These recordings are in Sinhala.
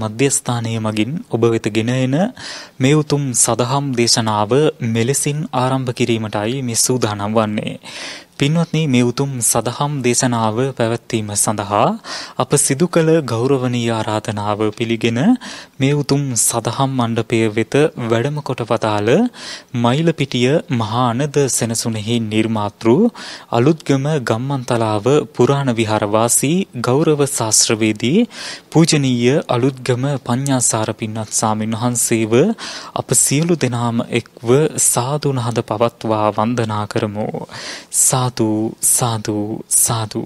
මධ්‍යස්ථානයේ මගින් ඔබ වෙත ගෙන එන මේ උතුම් සදහම් දේශනාව මෙලෙසින් ආරම්භ කිරීමටයි මේ සූදානම් වන්නේ. පින්වත්නි මේ උතුම් සදහම් දේශනාව පැවැත්වීම සඳහා අප සිදු කළ ගෞරවනීය ආරාධනාව පිළිගෙන මේ උතුම් සදහම් මණ්ඩපය වෙත වැඩම කොට වදාළ මයිලපිටිය මහානද සෙනසුනේහි නිර්මාතෘ අලුත්ගම ගම්මන්තලාව පුරාණ විහාරවාසී ගෞරව ශාස්ත්‍රවේදී පූජනීය අලුත්ගම පඤ්ඤාසාර පින්වත් සාමින් වහන්සේව අප සියලු දෙනාම එක්ව සාදුණහද පවත්වා වන්දනා කරමු සා සාදු සාදු සාදු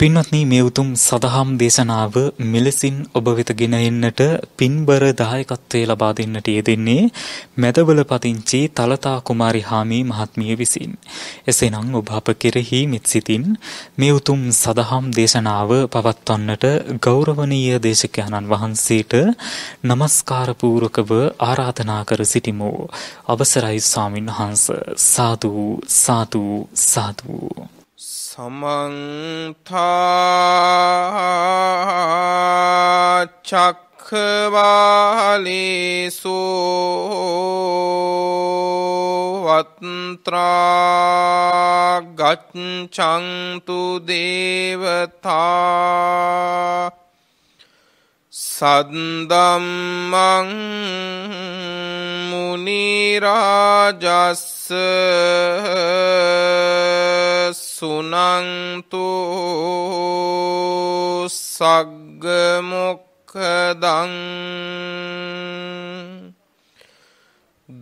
පින්වත්නි මේ උතුම් සදහම් දේශනාව මෙලෙසින් ඔබ වෙත ගෙන එන්නට පින්බර දායකත්වයේ ලබා දෙන්නට යෙදෙන්නේ මැදවල පදිංචි තලතා කුමාරි හාමි මහත්මිය විසින්. එසේනම් ඔබ අප කෙරෙහි මෙත්සිතින් මේ උතුම් සදහම් දේශනාව පවත්වන්නට ගෞරවනීය දේශකයන්න් වහන්සේට নমස්කාර පූර්වකව ආරාධනා කර සිටිමු. අවසරයි ස්වාමින්වහන්ස සාදු සාදු සාදු සමන්තාචක්කවාලිසු වත්ත්‍රා ගච්ඡන්තු දේවතා සද්දම්මං මුනිරාජස්ස සුනන්තු සග්ගමොක්කදං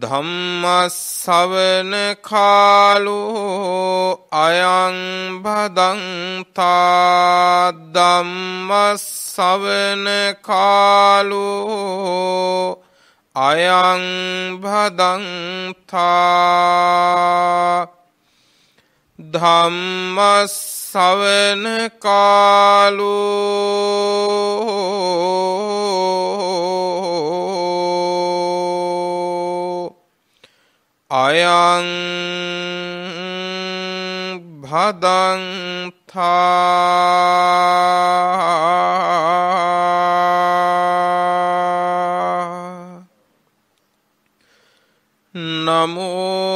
ධම්මස්සවන කාලෝ අයං බදන්තා ධම්මස්සවන කාලෝ අයං බදන්තා ධම්මස්සවන කාලෝ අයං භදන්තා නමෝ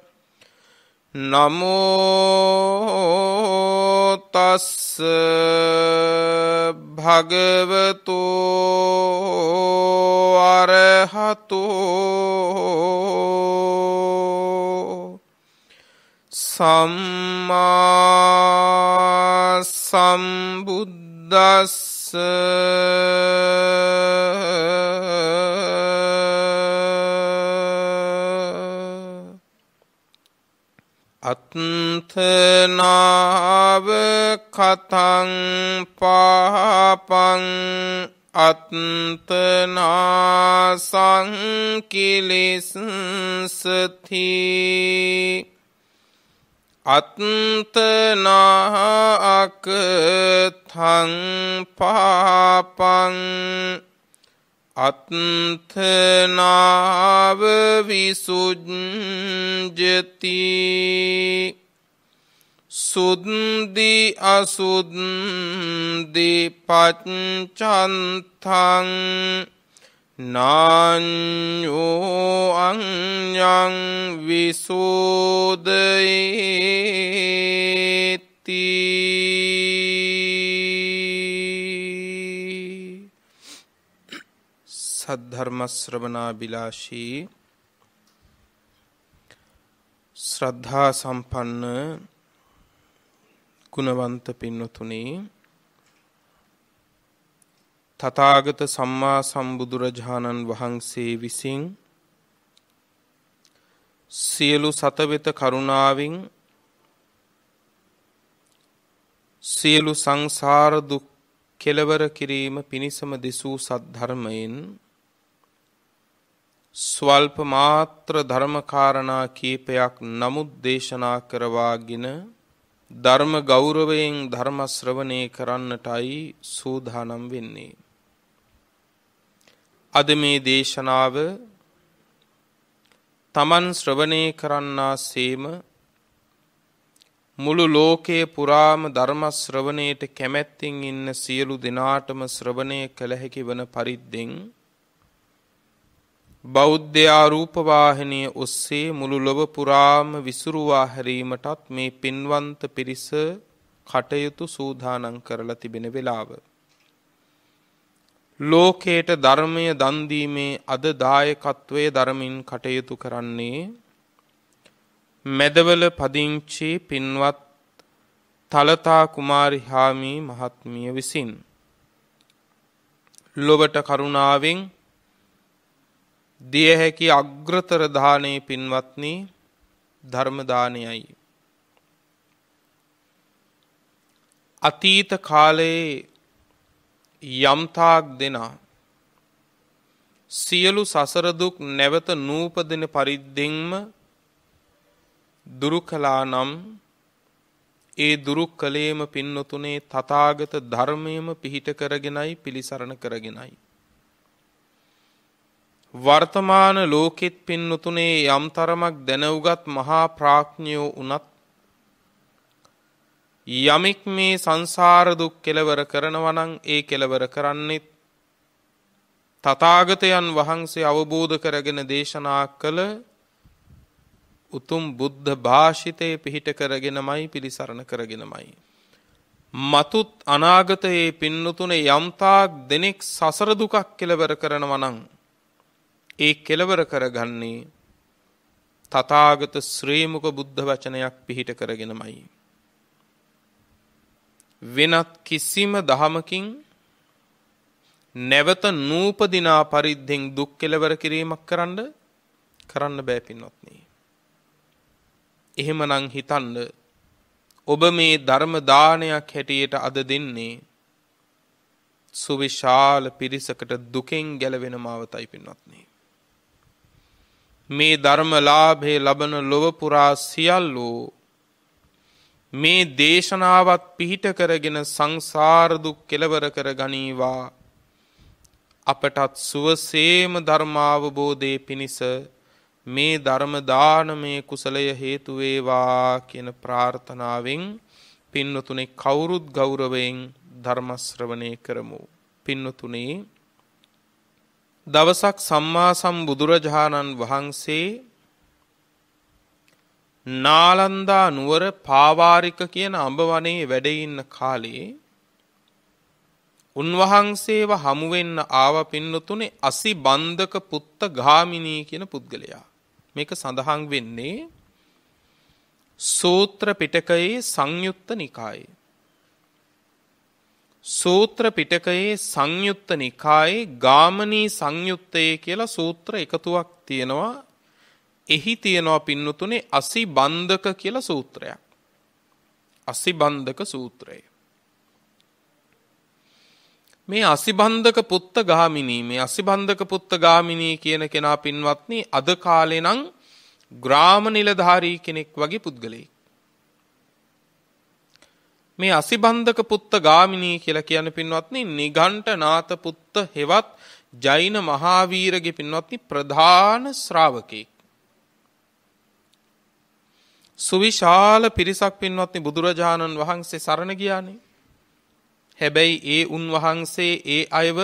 නමෝතස්ස භගවතු අරහතු සම්මා සම්බුද්දස්ස අත්ථනාව කතං පාපං අත්ථනා සංකිලිසති අත්ථනා අකතං පාපං අත්ථනාව විසුජ්ජති සුද්දි අසුද්දි පච්චන්තං නාඤ්ඤෝ අඤ්ඤං විසෝදේති සද්ධර්මශ්‍රවනාබිලාශී ශ්‍රද්ධා සම්පන්න ගුණවන්ත පින්නතුනි තථාගත සම්මා සම්බුදුරජාණන් වහන්සේ විසින් සියලු සතවෙත කරුණාවෙන් සියලු සංසාර දුක් කෙලවර කිරීම පිණිසම දෙසූ සද්ධර්මයෙන් ස්වල්ප මාත්‍ර ධර්මකාරණා කීපයක් නමුත් දේශනා කරවාගෙන ධර්ම ගෞරවයෙන් ධර්ම ශ්‍රවණය කරන්නටයි සූදානම් වෙන්නේ. අද මේ දේශනාව තමන් ශ්‍රවණය කරන්නා සේම මුළු ලෝකයේ පුරාම ධර්ම ශ්‍රවණයට කැමැත්තෙන් ඉන්න සියලු දෙනාටම ශ්‍රවණය කළ හැකි වන පරිද්දෙන් බෞද්ධයා රූපවාහිනය ඔස්සේ මුළු ලොව පුරාම විසුරුවා හැරීමටත් මේ පින්වන්ත පිරිස කටයුතු සූදානම් කරලා තිබෙන වෙලාව. ලෝකයට ධර්මය දන්දීමේ අද දායකත්වය ධර්මින් කටයුතු කරන්නේ මෙදවල පදිංචි පින්වත් තලතා කුමාරි හාමි මහත්මිය විසින් ලොවට කරුණාවෙන් දිය හැකි අග්‍රතර දානේ පින්වත්නි ධර්ම දානයයි. අතීත කාලයේ යම්තාක් දෙනා සියලු සසර දුක් නැවත නූපදින පරිද්දෙන්ම දුරු කළා නම් ඒ දුරු කලේම පින්නතුනේ තථාගත ධර්මයේම පිහිට කරගෙනයි පිළිසරණ කරගෙනයි වර්තමාන ලෝකෙත් පින්නුතුනේ යම් තරමක් දැනවුගත් මහා ප්‍රාඥයෝ වුණත් යමෙක් මේ සංසාර දුක් කෙලවර කරනවා නම් ඒ කෙලවර කරන්නේ තථාගතයන් වහන්සේ අවබෝධ කරගෙන දේශනා කළ උතුම් බුද්ධ භාෂිතේ පිහිට කරගෙනමයි පිළිසරණ කරගෙනමයි මතුත් අනාගතයේ පින්නතුනේ යම්තාක් දෙනෙක් සසර දුකක් කෙලවර කරනවා නම් ඒ කෙලවර කරගන්නේ තථාගත ශ්‍රේමුක බුද්ධ වචනයක් පිහිට කරගෙනමයි. වෙනත් කිසිම දහමකින් නැවත නූපදිනා පරිද්දෙන් දුක් කෙලවර කිරීමක් කරන්න කරන්න බෑ පින්වත්නි. එහෙමනම් හිතන්න ඔබ මේ ධර්ම දානයක් හැටියට අද දෙන්නේ සුවිශාල පිරිසකට දුකෙන් ගැලවෙන මාවතයි පින්වත්නි. මේ ධර්මලාභේ ලබන ලොවපුරා සියල්ලෝ මේ දේශනාවත් පිහිට කරගෙන සංසාරදුක් කෙලවර කර ගනීවා අපටත් සුවසේම ධර්මාවබෝධය පිණිස මේ ධර්මදානමය කුසලය හේතුවේවා කියන ප්‍රාර්ථනාවෙන් පින්නතුනේ කවුරුත් ගෞරවයෙන් ධර්මශ්‍රවනය කරමු. පින්නතුනේ දවසක් සම්මා සම්බුදුරජාණන් වහන්සේ නාලන්දා නුවර පාවාරික කියන අඹවනේ වැඩ ඉන්න කාලේ උන්වහන්සේව හමු වෙන්න ආව පින්නතුනේ අසි බන්දක පුත්ත ගාමිනී කියන පුද්ගලයා මේක සඳහන් වෙන්නේ සූත්‍ර පිටකයේ සංයුත්ත නිකායේ සූත්‍ර පිටකයේ සංයුත්ත නිකායේ ගාමනී සංයුත්තයේ කියලා සූත්‍ර එකතුවක් තියෙනවා. එහි තියෙනවා පින්නතුනේ අසි බන්ධක කියලා සූත්‍රයක්. අසි බන්ධක සූත්‍රය. මේ අසිබන්ධක පුත්ත ගාමිනී මේ අසිබන්ධක පුත්ත ගාමිනී කියන කෙනා පින්වත්නි අද කාලේ නම් ග්‍රාම නිලධාරී කෙනෙක් වගේ පුද්ගලෙක්. මේ අසිබන්ධක පුත්ත ගාමිනී කියලා කියන පින්වත්නි නිගණ්ඨ නාත පුත්ත හෙවත් ජෛන මහාවීරගේ පින්වත්නි ප්‍රධාන ශ්‍රාවකෙක්. සුවිශාල පිරිසක් පින්වත්නි බුදුරජාණන් වහන්සේ සරණ ගියානේ. හැබැයි ඒ උන්වහන්සේ ඒ අයව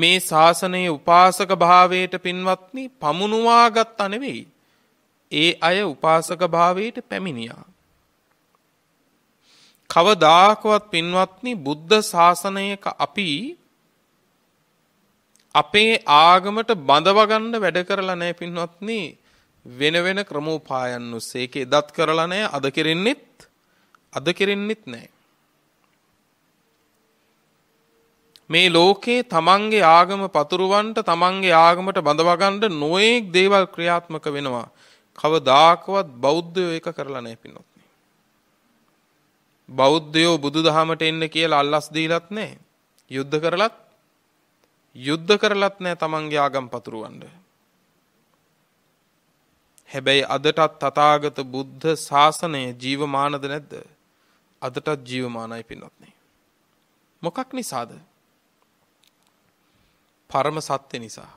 මේ ශාසනයේ උපාසක භාවයට පින්වත්නි පමුණුවා ගත්තා නෙවෙයි. ඒ අය උපාසක භාවයට පැමිණියා. කවදාකවත් පින්වත්නි බුද්ධ ශාසනයක අපි අපේ ආගමට බඳවගන්න වැඩ කරලා නැහැ පින්වත්නි වෙන වෙන ක්‍රමෝපායන් ඔස්සේ ඒක එදත් කරලා නැහැ අද කෙරෙන්නෙත් අද කෙරෙන්නෙත් නැහැ මේ ලෝකේ තමන්ගේ ආගම පතුරවන්න තමන්ගේ ආගමට බඳවගන්න නොඑක් දේවල් ක්‍රියාත්මක වෙනවා කවදාකවත් බෞද්ධයෝ ඒක කරලා නැහැ පින්නොත්. බෞද්ධයෝ බුදුදහමට එන්න කියලා අල්ලස් දීලත් නැහැ. යුද්ධ කරලත් යුද්ධ කරලත් නැහැ තමන්ගේ ආගම් පතුරවන්න. හැබැයි අදටත් තථාගත බුද්ධ ශාසනය ජීවමානද නැද්ද? අදටත් ජීවමානයි පින්වත්නි. මොකක් නිසාද? පරම සත්‍ය නිසා.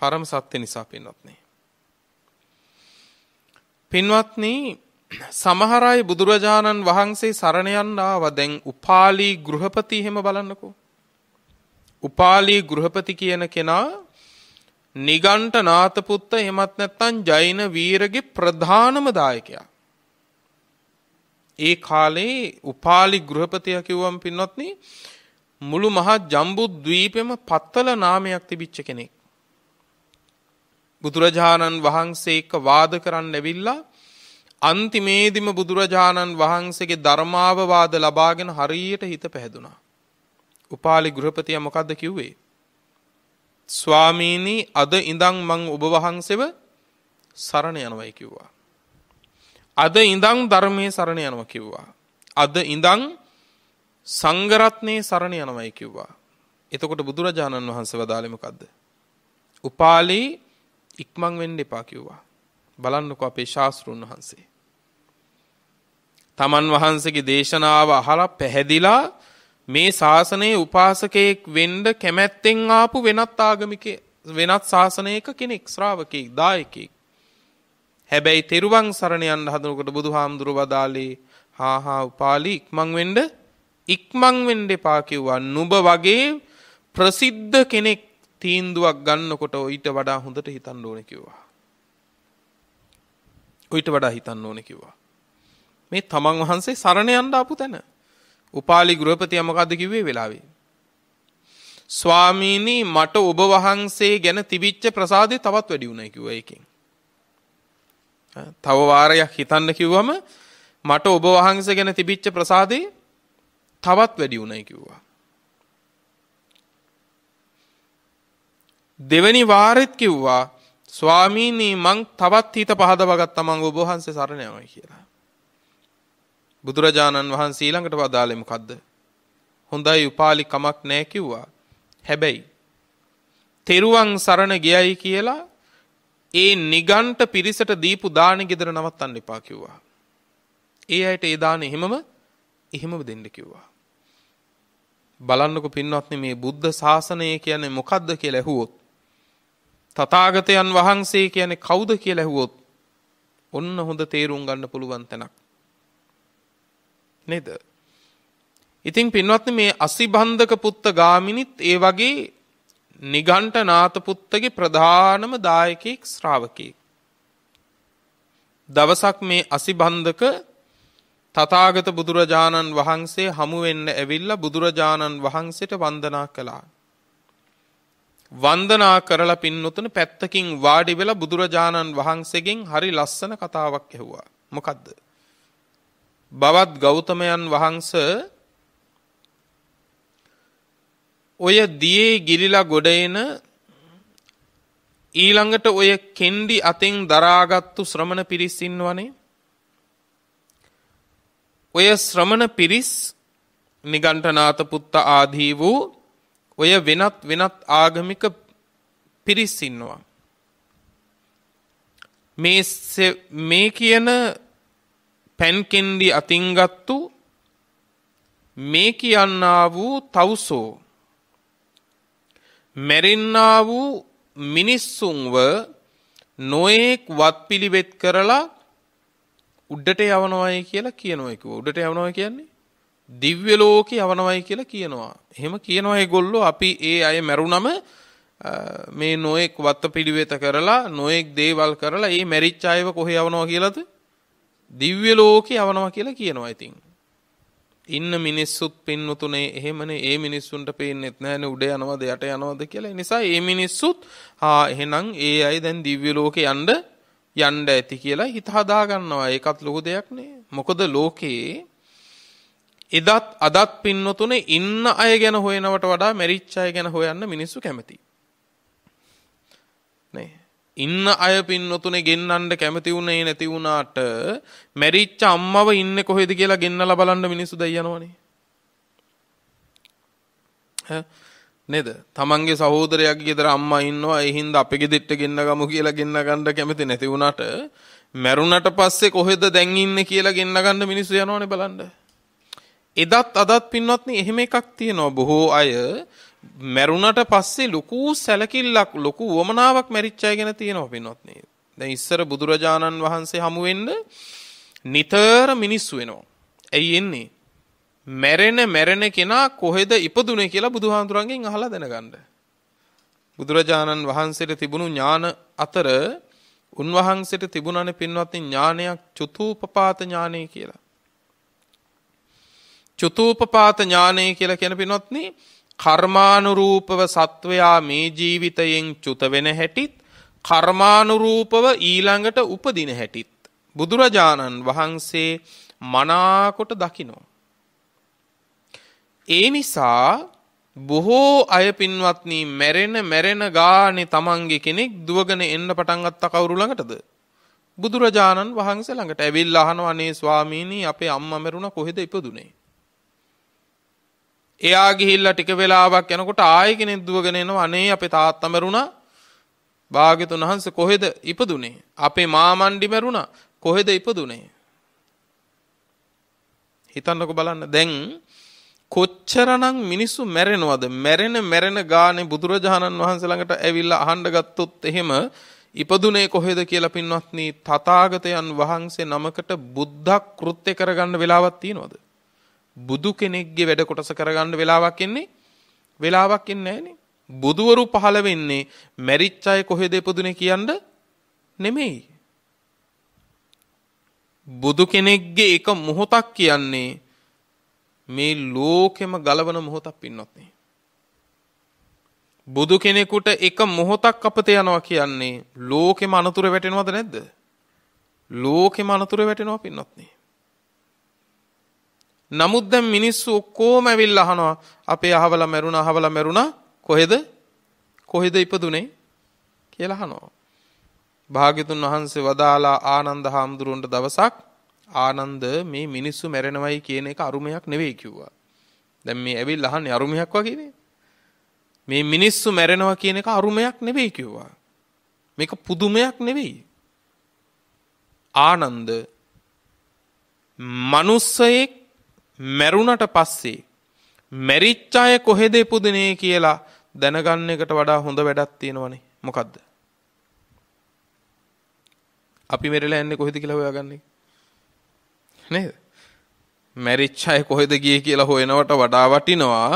පරම සත්‍ය නිසා පින්වත්නි. පින්වත්නි සමහර අය බුදුරජාණන් වහන්සේ සරණ යන්න ආව දැන් උපාලි ගෘහපති එහෙම බලන්නකෝ. උපාලි ගෘහපති කියන කෙනා නිගණ්ඨ නාතපුත්ත එහෙමත් නැත්නම් ජෛන වීරගේ ප්‍රධානම දායකයා. ඒ කාලේ උපාලි ගෘහපතිය කිව්වම් පින්වත්නි මුළු මහා ජම්බුද්වීපෙම පත්තල නාමයක් තිබිච්ච කෙනෙක්. බුදුරජාණන් වහන්සේ එක්ක වාද කරන්න ඇවිල්ලා අන්තිමේදිම බුදුරජාණන් වහන්සේගේ ධර්මාවවාද ලබාගෙන හරියට හිත පැහැදුනා. උපාලි ගෘහපතිය මොකද්ද කිව්වේ? ස්වාමීනි අද ඉඳන් මං ඔබ වහන්සේව සරණ යනවයි කිව්වා. අද ඉඳන් ධර්මයේ සරණ යනවා කිව්වා. අද ඉඳන් සංඝ රත්නේ සරණ යනවයි කිව්වා. එතකොට බුදුරජාණන් වහන්සේ වදාළේ මොකද්ද? උපාලි ඉක්මන් වෙන්න එපා කිව්වා. බලන්නකො අපේ ශාස්තෘන් වහන්සේ. තමන් වහන්සේගේ දේශනාව අහලා පැහැදිලා මේ ශාසනයේ උපාසකයෙක් වෙන්න කැමැත්තෙන් ආපු වෙනත් ආගමිකේ වෙනත් ශාසනයක කෙනෙක් ශ්‍රාවකෙක් දායකෙක්. හැබැයි තෙරුවන් සරණ යන්න හදනකොට බුදුහාමුදුරු වදාළේ හාහා උපාලි ඉක්මන් වෙන්න ඉක්මන් වෙන්න එපා කිව්වා. නුඹ වගේ ප්‍රසිද්ධ කෙනෙක් තීන්දුවක් ගන්නකොට ඊට වඩා හොඳට හිතන්න ඕන කිව්වා. ඊට වඩා හිතන්න ඕන කිව්වා. මේ තමන් වහන්සේ සරණ යන්න ආපු තැන. උපාලි ගෘහපතියා මොකද්ද කිව්වේ වෙලාවේ? ස්වාමීනි මට ඔබ වහන්සේ ගැන තිබිච්ච ප්‍රසාදේ තවත් වැඩි වුණා කිව්වා ඒකෙන්. තව වාරයක් හිතන්න කිව්වම මට ඔබ වහන්සේ ගැන තිබිච්ච ප්‍රසාදේ තවත් වැඩි වුණයි කිව්වා. දෙවැනි වාරෙත් කිව්වා ස්වාමීනී මං තවත් හිත පහදවගත්තා මං ඔබ වහන්සේ සරණ යමයි කියලා. බුදුරජාණන් වහන්සේ ඊළඟට වදාළේ මොකද්ද? හොඳයි උපාලි කමක් නැහැ කිව්වා. හැබැයි තෙරුවන් සරණ ගියයි කියලා ඒ නිගණ්ඨ පිරිසට දීපු දාන ගෙදර නවත්තන්න එපා කිව්වා. ඒ අයට ඒ දාන එහෙමම එහෙමම දෙන්න කිව්වා. බලන්නකො පින්වත්නි මේ බුද්ධ ශාසනය කියන්නේ මොකද්ද කියලා ඇහුවොත් තථාගතයන් වහන්සේ කියන්නේ කවුද කියලා ඇහුවොත් ඔන්න හොඳ තේරුම් ගන්න පුළුවන් තැනක්. නේද? ඉතින් පින්වත්නි මේ අසිබන්ධක පුත්ත ගාමිනිත් ඒ වගේ නිගණ්ඨ නාත පුත්තගේ ප්‍රධානම දායකෙක් ශ්‍රාවකෙක්. දවසක් මේ අසිබන්ධක තථාගත බුදුරජාණන් වහන්සේ හමු වෙන්න ඇවිල්ලා බුදුරජාණන් වහන්සේට වන්දනා කළා. වන්දනා කරලා පින්නතුන පැත්තකින් වාඩි වෙලා බුදුරජාණන් වහන්සේගෙන් හරි ලස්සන කතාවක් ඇහුවා. මොකද්ද? බවත් ගෞතමයන් වහන්ස ඔය දියේ ගිලිලා ගොඩ එන ඊළඟට ඔය කෙන්ඩි අතෙන් දරාගත්තු ශ්‍රමණ පිරිස් ඉන්නවනේ. ඔය ශ්‍රමණ පිරිස් නිගණ්ඨනාත පුත්ත ආදී වූ ඔය වෙනත් වෙනත් ආගමික පිරිස් ඉන්නවා. මේ මේ කියන පැන්කෙන්ඩි අතින්ගත්තු මේ කියන්නා වූ තවුසෝ මැරෙන්නා වූ මිනිස්සුන්ව නොයෙක් වත් පිළිවෙත් කරලා උඩට යවනවායි කියලා කියනවා එක උඩට යවනවා කියන්නේ දිව්‍ය ලෝකේ යවනවයි කියලා කියනවා. එහෙම කියනවා ඒගොල්ලෝ අපි ඒ අය මැරුණම මේ නොඑක් වත්පිළිවෙත කරලා නොඑක් දේවල් කරලා මේ මැරිච්ච අයව කොහෙ යවනවා කියලාද? දිව්‍ය ලෝකේ යවනවා කියලා කියනවා ඉතින්. ඉන්න මිනිස්සුත් පින්නතුනේ එහෙමනේ ඒ මිනිස්සුන්ට පේන්නෙත් නැහැනේ උඩ යනවද යට යනවද කියලා. නිසා මේ මිනිස්සුත් ආ එහෙනම් ඒ අය දැන් දිව්‍ය ලෝකේ යන්න යන්න ඇති කියලා හිත හදා ගන්නවා. ඒකත් ලොකු දෙයක් නේ. මොකද ලෝකේ එදත් අදත් පින්නතුනේ ඉන්න අය ගැන හොයනවට වඩා මැරිච්ච අය ගැන හොයන්න මිනිස්සු කැමතියි. නේ. ඉන්න අය පින්නතුනේ ගෙන්නන්න කැමති උනේ නැති වුණාට මැරිච්ච අම්මව ඉන්නේ කොහෙද කියලා ගෙන්නලා බලන්න මිනිස්සු දෙයනවනේ. නේද? තමන්ගේ සහෝදරයාගේ ගෙදර අම්මා ඉන්නවා ඒ හින්දා අපේ ගෙදෙට්ට ගෙන්න ගමු කියලා ගෙන්න ගන්න කැමති නැති වුණාට මැරුණට පස්සේ කොහෙද දැන් ඉන්නේ කියලා ගෙන්න ගන්න මිනිස්සු යනවනේ බලන්න. එදත් අදත් පින්වත්නි එහෙම එකක් තියෙනවා බොහෝ අය මැරුණට පස්සේ ලොකු සැලකිල්ලක් ලොකු වමනාවක් මැරිච්ච අය ගැන තියෙනවා පින්වත්නි. දැන් ඉස්සර බුදුරජාණන් වහන්සේ හමු වෙන්න නිතර මිනිස්සු වෙනවා. ඇයි එන්නේ? මැරෙන මැරෙන කෙනා කොහෙද ඉපදුනේ කියලා බුදුහාඳුරන්ගෙන් අහලා දැනගන්න. බුදුරජාණන් වහන්සේට තිබුණු ඥාන අතර උන්වහන්සේට තිබුණානේ පින්වත්නි ඥානයක් චතුූපපාත ඥානය කියලා. චුතූපපාත ඥානය කියලා කියන පිනොත්නි කර්මානුරූපව සත්වයා මේ ජීවිතයෙන් චුත වෙන හැටිත් කර්මානුරූපව ඊළඟට උපදින හැටිත් බුදුරජාණන් වහන්සේ මනාකොට දකිනෝ. ඒ නිසා බොහෝ අය පින්වත්නී මැරෙන මැරෙන ගානෙ තමන්ගෙ කෙනෙක් දුවගෙන එන්න පටන් අත්ත කවුරු ළඟටද බුදුරජාණන් වහන්සේ ළඟට ඇවිල්ලා අහනවා අනේ ස්වාමීනි අපේ අම්මා මැරුණා කොහෙද ඉපදුනේ එයා ගිහිල්ලා ටික වෙලාවක් යනකොට ආයෙ කෙනෙක් දුවගෙන එනවා අනේ අපේ තාත්තා මරුණා භාග්‍යතුන් වහන්සේ කොහෙද ඉපදුනේ අපේ මාමණ්ඩි මරුණා කොහෙද ඉපදුනේ හිතන්නකෝ බලන්න දැන් කොච්චරනම් මිනිස්සු මැරෙනවද මැරෙන මැරෙන ගානේ බුදුරජාණන් වහන්සේ ළඟට ඇවිල්ලා අහන්න ගත්තොත් එහෙම ඉපදුනේ කොහෙද කියලා පින්වත්නි තථාගතයන් වහන්සේ නමකට බුද්ධ කෘත්‍ය කරගන්න වෙලාවක් තියනවද බුදු කෙනෙක්ගේ වැඩ කොටස කරගන්න වෙලාවක් එන්නේ වෙලාවක් එන්නේ නැහනේ. බුදවරු පහළ වෙන්නේ මැරිච්ච අය කොහෙද ඉපදුනේ කියන්න නෙමෙයි. බුදු කෙනෙක්ගේ එක මොහොතක් කියන්නේ මේ ලෝකෙම ගලවන මොහොතක් පින්නොත් නේ. බුදු කෙනෙකුට එක මොහොතක් අපත යනවා කියන්නේ ලෝකෙම අනතුර වැටෙනවද නැද්ද? ලෝකෙම අනතුර වැටෙනවා පින්නොත් නේ. නමුත් දැන් මිනිස්සු ඔක්කොම ඇවිල්ලා අහනවා අපේ අහවල මැරුණා අහවල මැරුණා කොහෙද කොහෙද ඉපදුනේ කියලා අහනවා. භාග්‍යතුන් වහන්සේ වදාලා ආනන්ද හාමුදුරුවන්ට දවසක් ආනන්ද මේ මිනිස්සු මැරෙනවයි කියන එක අරුමයක් නෙවෙයි කිව්වා. දැන් මේ ඇවිල්ලා අහන්නේ අරුමයක් වගේනේ. මේ මිනිස්සු මැරෙනවා කියන එක අරුමයක් නෙවෙයි කිව්වා. මේක පුදුමයක් නෙවෙයි. ආනන්ද මනුස්සයෙක් මැරුණට පස්සේ මැරිච්ච අය කොහෙද ඉපදුනේ කියලා දැනගන්න එකට වඩා හොඳ වැඩක් තියෙනවනේ. මොකද්ද? අපි මෙරලා යන්නේ කොහෙද කියලා හොයාගන්නේ. නේද? මැරිච්ච අය කොහෙද ගියේ කියලා හොයනවට වඩා වටිනවා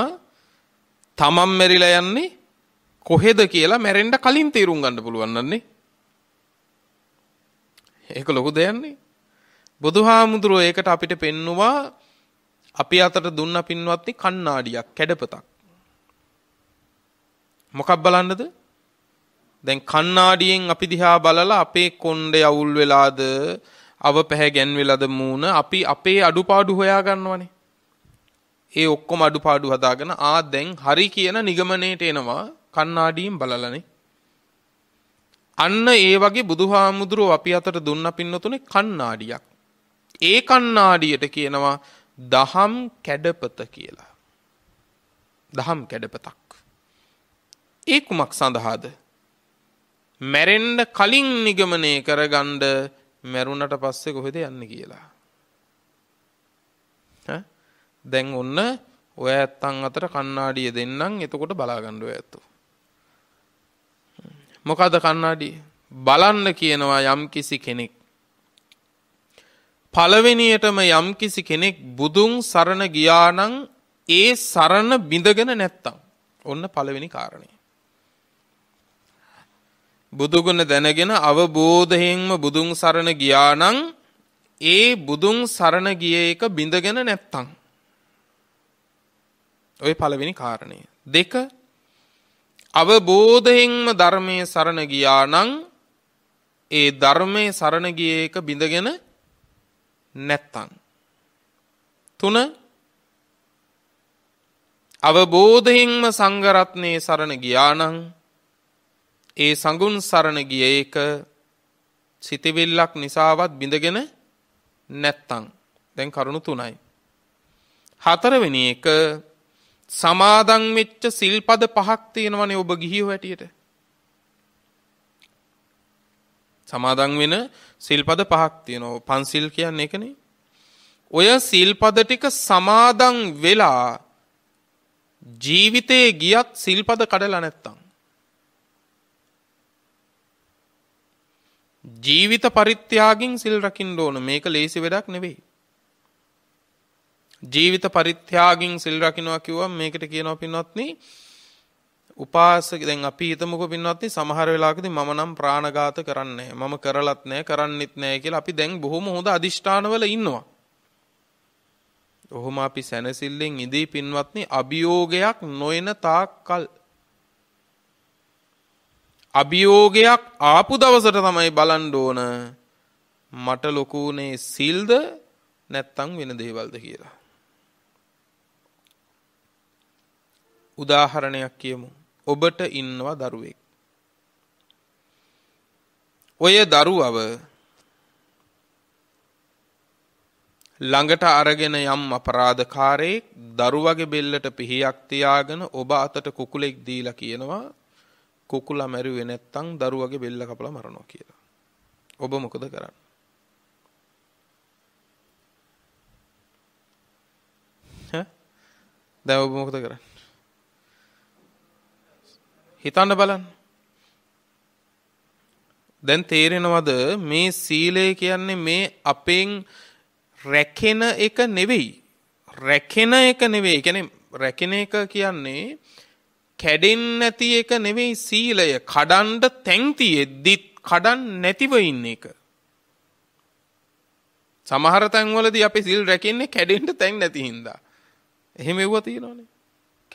තමන් මෙරිලා යන්නේ කොහෙද කියලා මැරෙන්න කලින් තීරුම් ගන්න පුළුවන් නන්නේ. ඒක ලොකු දෙයක් නේ. බුදුහාමුදුරුවෝ ඒකට අපිට පෙන්නවා අපි අතට දුන්න පින්වත්නි කණ්ණාඩියක් කැඩපතක්. මොකක් බලන්නද? දැන් කණ්ණාඩියෙන් අපි දිහා බලලා අපේ කොණ්ඩේ අවුල් වෙලාද අව පැහැ ගැන්වෙලාද මූණ අපි අපේ අඩුපාඩු හොයා ගන්නවනේ. ඒ ඔක්කොම අඩුපාඩු හදාගෙන ආ දැන් හරි කියන නිගමනයට එනවා කණ්ණාඩියෙන් බලලානේ. අන්න ඒ වගේ බුදුහාමුදුරුව අපි අතට දුන්න පින්නතුනේ කණ්ණාඩියක්. ඒ කණ්ණාඩියට කියනවා දහම් කැඩපත කියලා. දහම් කැඩපතක්. ඒ කුමක් සඳහාද. මැරෙන්ඩ කලින් නිගමනය කරගණ්ඩ මැරුණට පස්සෙ කොහෙද යන්න කියලා. දැන් ඔන්න ඔය ඇත්තන් අතර කන්නාඩිය දෙන්නම් එතකොට බලාගණ්ඩුව ඇත්තු. මොකද කන්නාඩිය බලන්න කියනවා යම් කිසි කෙනෙක් පළවෙනියටම යම්කිසි කෙනෙක් බුදුන් සරණ ගියා නම් ඒ සරණ බිඳගෙන නැත්තම් ඔන්න පළවෙනි කාරණේ බුදුගුණ දැනගෙන අවබෝධයෙන්ම බුදුන් සරණ ගියා නම් ඒ බුදුන් සරණ ගිය එක බිඳගෙන නැත්තම් ඔය පළවෙනි කාරණේ දෙක අවබෝධයෙන්ම ධර්මයේ සරණ ගියා නම් ඒ ධර්මයේ සරණ ගිය එක බිඳගෙන නැත්තං. තුන අවබෝධයෙන්ම සංගරත්නයේ සරණ ගියානං ඒ සඟුන් සරණ ගිය ඒක සිතිවිල්ලක් නිසාවත් බිඳගෙන නැත්තං දැන් කරුණු තුනයි. හතරවෙනි එක සමාදංවෙච්ච සිල්පද පහක් තියෙනවනේ ඔබ ගිහිෝ හැටියට සමාදන් වෙන සිල්පද පහක් තියෙනවා. පන්සිල් කියන්නේ ඒකනේ. ඔය සිල්පද ටික සමාදන් වෙලා ජීවිතේ ගියත් සිල්පද කඩලා නැත්තම් ජීවිත පරිත්‍යාගින් සිල් රකින්න ඕන මේක ලේසි වැඩක් නෙවෙයි ජීවිත පරිත්‍යාගින් සිල් රකින්නවා කිව්වම මේකට කියනවා පින්වත්නි උපාසක දැන් අපි හිතමුකෝ පින්වත්නි සමහර වෙලාවකදී මම නම් ප්‍රාණඝාත කරන්නේ මම කරලත් නැහැ කරන්නෙත් නැහැ කියලා අපි දැන් බොහොම හොඳ අදිෂ්ඨානවල ඉන්නවා. ඔහොම අපි සැනසෙල්ලෙන් ඉදී පින්වත්නි අභියෝගයක් නොයන තාක්කල් අභියෝගයක් ආපු දවසට තමයි බලන්න ඕන මට ලොකුනේ සිල්ද නැත්තම් වෙන දේවල්ද කියලා. උදාහරණයක් කියමු. ඔබට ඉන්නවා දරුවෙක්. ඔය දරුවව ළඟට අරගෙන යම් අපරාධකාරයෙක් දරුවගේ බෙල්ලට පිහියක් තියාගෙන ඔබ අතට කුකුලෙක් දීලා කියනවා කුකුලා මැරුවේ නැත්තම් දරුවගේ බෙල්ල කපලා මරනවා කියලා. ඔබ මොකද කරන්නේ? ඈ? දැන් ඔබ මොකද කරන්නේ? හිතන්න බලන්න. දැන් තේරෙනවද මේ සීලය කියන්නේ මේ අපෙන් රැකෙන එක නෙවෙයි. රැකෙන එක නෙවෙයි. කියන්නේ රැකෙන එක කියන්නේ කැඩෙන්නේ නැති එක නෙවෙයි සීලය. කඩන්ඩ තැන් තියෙද්දිත් කඩන් නැතිව ඉන්න එක. සමහර තැන්වලදී අපි සිල් රැකෙන්නේ කැඩෙන්න තැන් නැති හින්දා. එහෙම වුව තියෙනවනේ.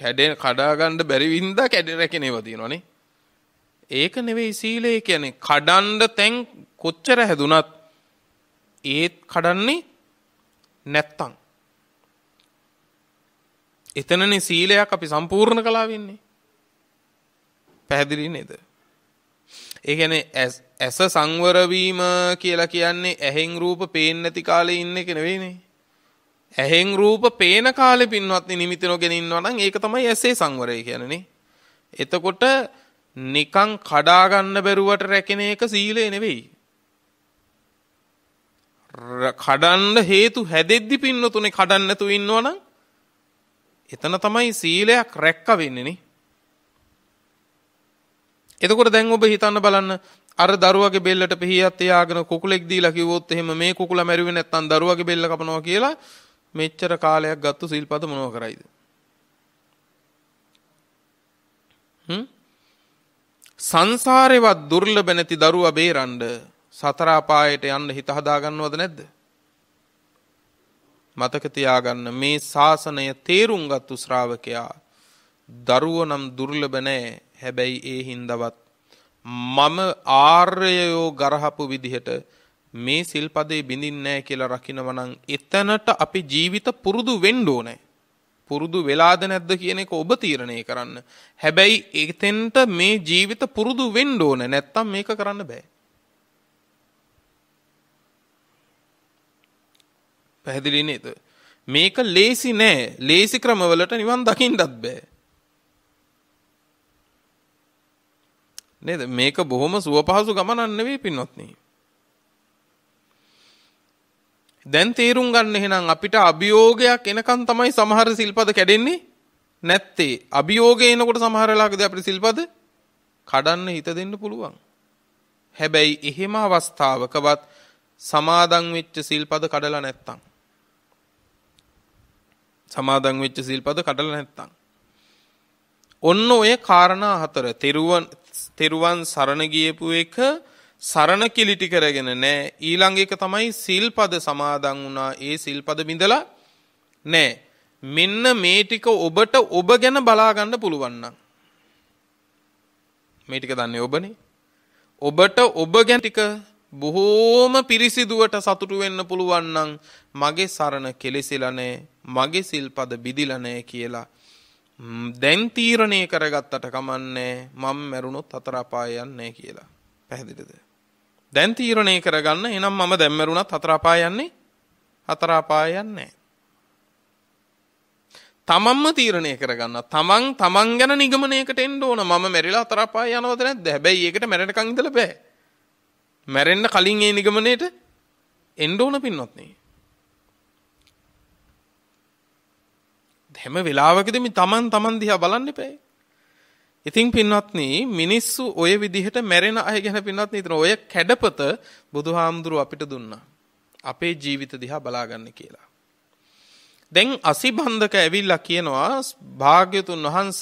කැඩෙන කඩා ගන්න බැරි වින්දා කැඩ රැකෙන ඒවා තියෙනවනේ. ඒක නෙවෙයි සීලය කියන්නේ කඩන්න තැන් කොච්චර හැදුනත් ඒත් කඩන්නේ නැත්තම්. එතනනේ සීලයක් අපි සම්පූර්ණ කළා වෙන්නේ. පැහැදිලි නේද? ඒ කියන්නේ ඇස සංවර වීම කියලා කියන්නේ ඇහෙන් රූප පේන්නේ නැති කාලේ ඉන්න එක නෙවෙයිනේ. ඇහෙන් රූප පේන කාලේ පින්වත්නි නිමිති නොගෙන ඉන්නවා නම් ඒක තමයි ඇසේ සංවරය කියන්නේ එතකොට නිකං කඩා ගන්න බැරුවට රැකෙන එක සීලය නෙවෙයි. කඩන්න හේතු හැදෙද්දි පින්නතුනේ කඩන්න නැතුව ඉන්නවනම් එතන තමයි සීලයක් රැක්ක වෙන්නේ නේ. එතකොට දැන් ඔබ හිතන්න බලන්න අර දරුවගේ බෙල්ලට පිහියක් තියාගෙන කුකුලෙක් දීලා කිව්වොත් එහෙම මේ කුකුලා මැරුවේ නැත්නම් දරුවගේ බෙල්ල කපනවා කියලා මෙච්චර කාලයක් ගත්තු සිල්පද මොනව කරයිද? හ්ම් සංසාරේවත් දුර්ලභ නැති දරුවා බේරන්න සතර අපායට යන්න හිත හදාගන්නවද නැද්ද? මතක තියාගන්න මේ ශාසනය තේරුම් ගත්තු ශ්‍රාවකයා දරුවෝ නම් දුර්ලභ නැහැ. හැබැයි ඒ හින්දවත් මම ආර්යයෝ ගරහපු විදිහට මේ සිල්පදේ බිඳින්නේ නැහැ කියලා රකින්නවා නම් එතනට අපි ජීවිත පුරුදු වෙන්න ඕනේ. පුරුදු වෙලාද නැද්ද කියන එක ඔබ තීරණය කරන්න. හැබැයි එතෙන්ට මේ ජීවිත පුරුදු වෙන්න ඕනේ. නැත්තම් මේක කරන්න බෑ. පැහැදිලි නේද? මේක ලේසි නෑ. ලේසි ක්‍රමවලට නිවන් දකින්නත් බෑ. නේද? මේක බොහොම සුවපහසු ගමනක් නෙවෙයි පින්වත්නි. දැන් තේරුම් ගන්න එහෙනම් අපිට අභියෝගයක් එනකන් තමයි සමහර සිල්පද කැඩෙන්නේ නැත්තේ. අභියෝගේ එනකොට සමහර වෙලාවකදී අපිට සිල්පද කඩන්න හිත දෙන්න පුළුවන්. හැබැයි එහෙම අවස්ථාවකවත් සමාදන් වෙච්ච සිල්පද කඩලා නැත්තම් සමාදන් වෙච්ච සිල්පද කඩලා නැත්තම් ඔන්න ඔය කාරණා හතර තෙරුවන් තෙරුවන් සරණ ගියපු එක සරණ කිලිටි කරගෙන නෑ ඊළඟ එක තමයි සිල්පද සමාදන් වුණා ඒ සිල්පද බිඳලා නෑ මෙන්න මේ ටික ඔබට ඔබ ගැන බලා ගන්න පුළුවන් නම් මේ ටික දන්නේ ඔබනේ ඔබට ඔබ ගැන ටික බොහෝම පිරිසිදුවට සතුටු වෙන්න පුළුවන් නම් මගේ සරණ කෙලෙසිලා නෑ මගේ සිල්පද බිඳිලා නෑ කියලා දැන් තීරණය කරගත්තට කමන්නේ මම මැරුණොත් හතර අපාය යන්නේ කියලා පැහැදිලිද දැන් තීරණය කරගන්න එහෙනම් මම දැන් මරුණත් හතර අපාය යන්නේ හතර අපාය යන්නේ තමන්ම තීරණය කරගන්න තමන් තමන් ගැන නිගමනයකට එන්න ඕන මම මැරිලා හතර අපාය යනවද නැද්ද හැබැයි ඒකට මැරෙනකන් ඉඳලා බෑ මැරෙන්න කලින් ඒ නිගමනයට එන්න ඕන පින්වත්නි හැම වෙලාවකදී තමන් තමන් දිහා බලන්න එපා ඉතින් පින්වත්නි මිනිස්සු ඔය විදිහට මැරෙන අය ගැන පින්වත්නි ඉතින් ඔය කැඩපත බුදුහාමුදුරුව අපිට දුන්නා. අපේ ජීවිත දිහා බලාගන්න කියලා. දැන් අසිබන්ධක ඇවිල්ලා කියනවා භාග්‍යතුන් වහන්ස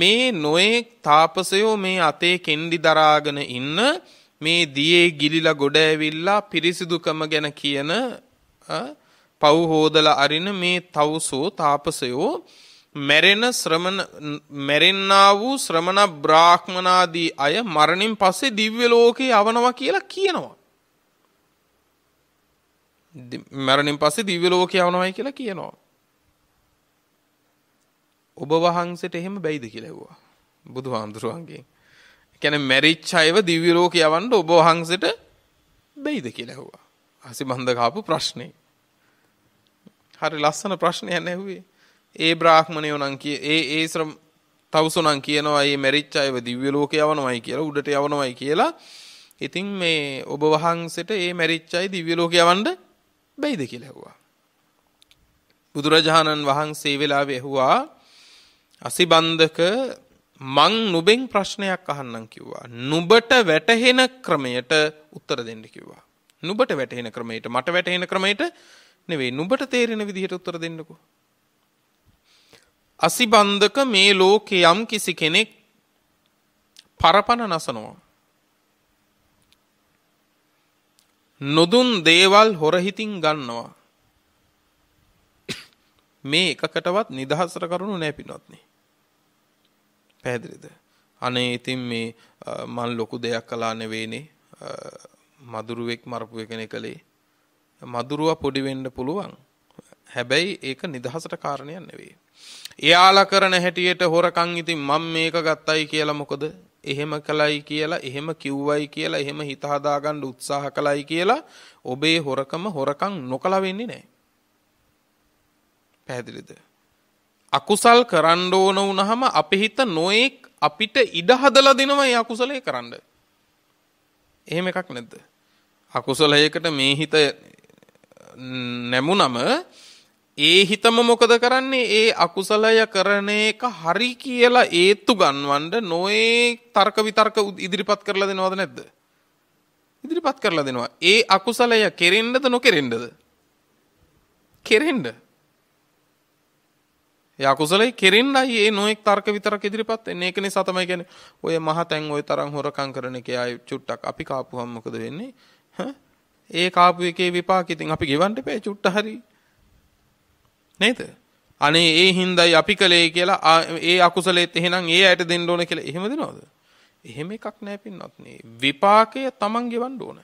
මේ නොයේ තාපසයෝ මේ අතේ කෙන්ඩි දරාගෙන ඉන්න මේ දියේ ගිලිලා ගොඩ ඇවිල්ලා පිරිසිදුකම ගැන කියන පව් හෝදලා අරින මේ තවුසෝ තාපසයෝ මැරෙන ශ්‍රමණ මැරෙන්නා වූ ශ්‍රමණ බ්‍රාහ්මනාදී අය මරණින් පස්සේ දිව්‍ය ලෝකේ යවනවා කියලා කියනවා. මැරණින් පස්සේ දිව්‍ය ලෝකේ යවනවායි කියලා කියනවා. ඔබ වහන්සේට එහෙම බැයිද කියලා ඇහුවා. බුදුහාමුදුරුවන්ගෙන්. කියන්නේ මැරිච්ච අයව දිව්‍ය ලෝකේ යවන්න ඔබ වහන්සේට බැයිද කියලා ඇහුවා. හසිබන්ද කාපු ප්‍රශ්නේ. හරි ලස්සන ප්‍රශ්නයක් ඇහුවේ. ඒ බ්‍රාහ්මණයෝ නම් කිය ඒ ඒ ශ්‍රම තවුසෝ නම් කියනවා මේ මෙරිච්ච අයව දිව්‍ය ලෝක යවනවයි කියලා උඩට යවනවයි කියලා. ඉතින් මේ ඔබ වහන්සේට මේ මෙරිච්ච අය දිව්‍ය ලෝක යවන්න බැයිද කියලා ඇහුවා. බුදුරජාණන් වහන්සේ වෙලාවේ ඇහුවා අසිබන්ධක මං නුඹෙන් ප්‍රශ්නයක් අහන්නම් කිව්වා. නුඹට වැටහෙන ක්‍රමයට උත්තර දෙන්න කිව්වා. නුඹට වැටහෙන ක්‍රමයට මට වැටහෙන ක්‍රමයට නෙවෙයි නුඹට තේරෙන විදිහට උත්තර දෙන්නකෝ. අසිබන්ධක මේ ලෝකේ යම් කිසි කෙනෙක් පරපණ නසනවා. නොදුන් දේවල් හොරහිතින් ගන්නවා. මේ එකකටවත් නිදහසර කරුණු නෑ පිනොත්නි. පැහැදිලිද? අනේ ඉතින් මේ මන් ලොකු දෙයක් කළා නෙවෙයිනේ. මදුරුවෙක් මරපු එකනේ කළේ. මදුරුවා පොඩි වෙන්න පුළුවන්. හැබැයි ඒක නිදහසට කාරණයක් නෙවෙයි. එයාලා කරන හැටියට හොරකන් ඉතින් මම මේක ගත්තයි කියලා මොකද එහෙම කළයි කියලා එහෙම කිව්වයි කියලා එහෙම හිත හදාගන්න උත්සාහ කළයි කියලා ඔබේ හොරකම හොරකම් නොකලා වෙන්නේ නැහැ. පැහැදිලිද? අකුසල් කරන්න ඕන වුනහම අපේ හිත නොඑක් අපිට ඉඩ හදලා දෙනවා ඒ අකුසලේ කරන්න. එහෙම එකක් නැද්ද? අකුසලයකට මේ හිත නැමුනම ඒ හිතම මොකද කරන්නේ ඒ අකුසලය කරන එක හරි කියලා ඒත්තු ගන්වන්න නොයේ තර්ක විතර්ක ඉදිරිපත් කරලා දෙනවද නැද්ද? ඉදිරිපත් කරලා දෙනවා. ඒ අකුසලය කෙරෙන්නද නොකෙරෙන්නද? කෙරෙන්න. ඒ අකුසලයි කෙරෙන්නයි ඒ නොයෙක් තර්ක විතර්ක ඉදිරිපත් වෙන්නේ. ඒක නිසා තමයි කියන්නේ ඔය මහතෙන් ওই තරම් හොරකම් කරන එකයි චුට්ටක් අපි කාපුවම් මොකද වෙන්නේ? ඒ කාපු එකේ විපාක ඉතින් අපි ගෙවන්න එපා චුට්ට හරියි. නේද? අනේ ඒ හින්දායි අපි කලේ කියලා ඒ අකුසලෙත් එහෙනම් ඒ ඇයට දෙන්න ඕන කියලා එහෙම දෙනවද? එහෙම එකක් නෑ පින්නත් නේ. විපාකය Taman ගෙවන්න ඕන.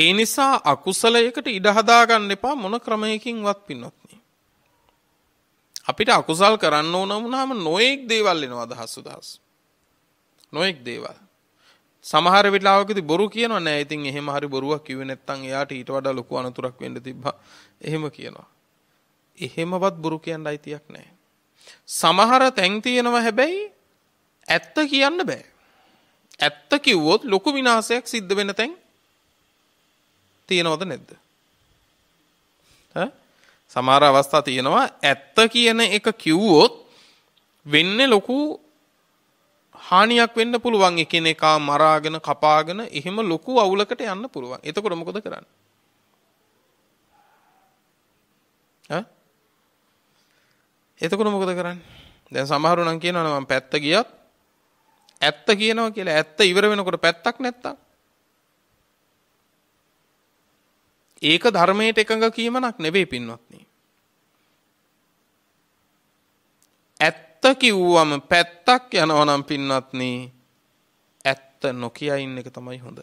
ඒ නිසා අකුසලයකට ඉඩ හදා ගන්න එපා මොන ක්‍රමයකින්වත් පින්නත් නේ. අපිට අකුසල් කරන්න ඕන වුණාම නොඑක් දේවල් එනවා දහස් දහස්. නොඑක් දේවල්. සමහර වෙලාවකදී බොරු කියනවා නෑ ඉතින් එහෙම හරි බොරුවක් කිව්වේ නැත්නම් එයාට ඊට වඩා ලොකු අනතුරක් වෙන්න තිබ්බා එහෙම කියනවා එහෙමවත් බොරු කියන්න අයිතියක් නෑ සමහර තැන් තියෙනවා හැබැයි ඇත්ත කියන්න බෑ ඇත්ත කිව්වොත් ලොකු විනාශයක් සිද්ධ වෙන තැන් තියෙනවද නැද්ද සමහර අවස්ථා තියෙනවා ඇත්ත කියන එක කිව්වොත් වෙන්නේ ලොකු හානියක් වෙන්න පුළුවන් එකිනෙකා මරාගෙන කපාගෙන එහෙම ලොකු අවුලකට යන්න පුළුවන්. එතකොට මොකද කරන්නේ? ඈ? එතකොට මොකද කරන්නේ? දැන් සමහරු නම් කියනවා මම පැත්ත ගියත් ඇත්ත කියනවා කියලා ඇත්ත ඉවර වෙනකොට පැත්තක් නැත්තම් ඒක ධර්මයට එකඟ කීමක් නෙවෙයි පින්වත්නි. කිව්වම පැත්තක් යනවනම් පින්වත්නි ඇත්ත නොකිය ඉන්න එක තමයි හොඳ.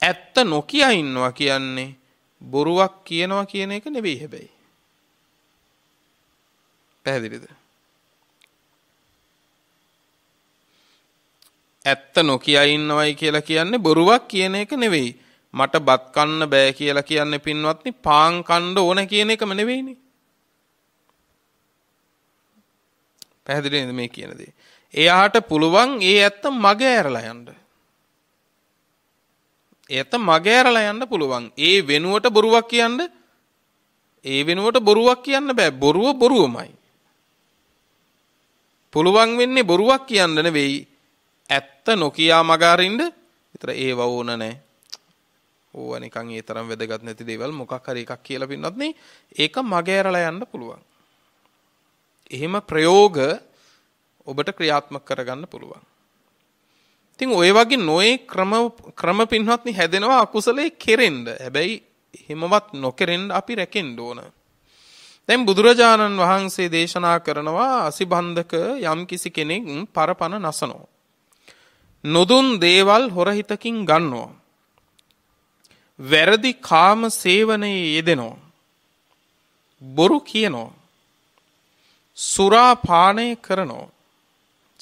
ඇත්ත නොකිය ඉන්නවා කියන්නේ බොරුවක් කියනවා කියන එක නෙවෙයි හැබැයි. පැහැදිලිද? ඇත්ත නොකිය ඉන්නවයි කියලා කියන්නේ බොරුවක් කියන එක නෙවෙයි. මට බත් කන්න බෑ කියලා කියන්නේ පින්වත්නි පාන් කන්න ඕන කියන එකම නෙවෙයිනේ. පැහැදිලි නේද මේ කියන දේ? එයාට පුළුවන් ඒ ඇත්ත මගේ ඇරලා යන්න. ඒත මගේ ඇරලා යන්න පුළුවන්. ඒ වෙනුවට බොරුවක් කියන්න ඒ වෙනුවට බොරුවක් කියන්න බෑ. බොරුව බොරුවමයි. පුළුවන් වෙන්නේ බොරුවක් කියන්න නෙවෙයි. ඇත්ත නොකියා මග අරින්න විතර ඒව ඕන නැහැ. ඕවා නිකන් ඒ තරම් වැදගත් නැති දේවල් මොකක් හරි එකක් කියලා පින්නත් නේ ඒක මගේ ඇරලා යන්න පුළුවන්. එහෙම ප්‍රයෝග ඔබට ක්‍රියාත්මක කරගන්න පුළුවන්. ඉතින් ওই වගේ නොයේ ක්‍රම ක්‍රම පින්වත්නි හැදෙනවා අකුසලයේ කෙරෙන්න. හැබැයි හිමවත් නොකරෙන්න අපි රැකෙන්න ඕන. දැන් බුදුරජාණන් වහන්සේ දේශනා කරනවා අසිබන්ධක යම්කිසි කෙනෙක් පරපණ නසනෝ. නොදුන් දේවල් හොරහිතකින් ගන්නෝ. වැරදි කාම සේවනයේ යෙදෙනෝ. බොරු කියනෝ. සුරාපානය කරනෝ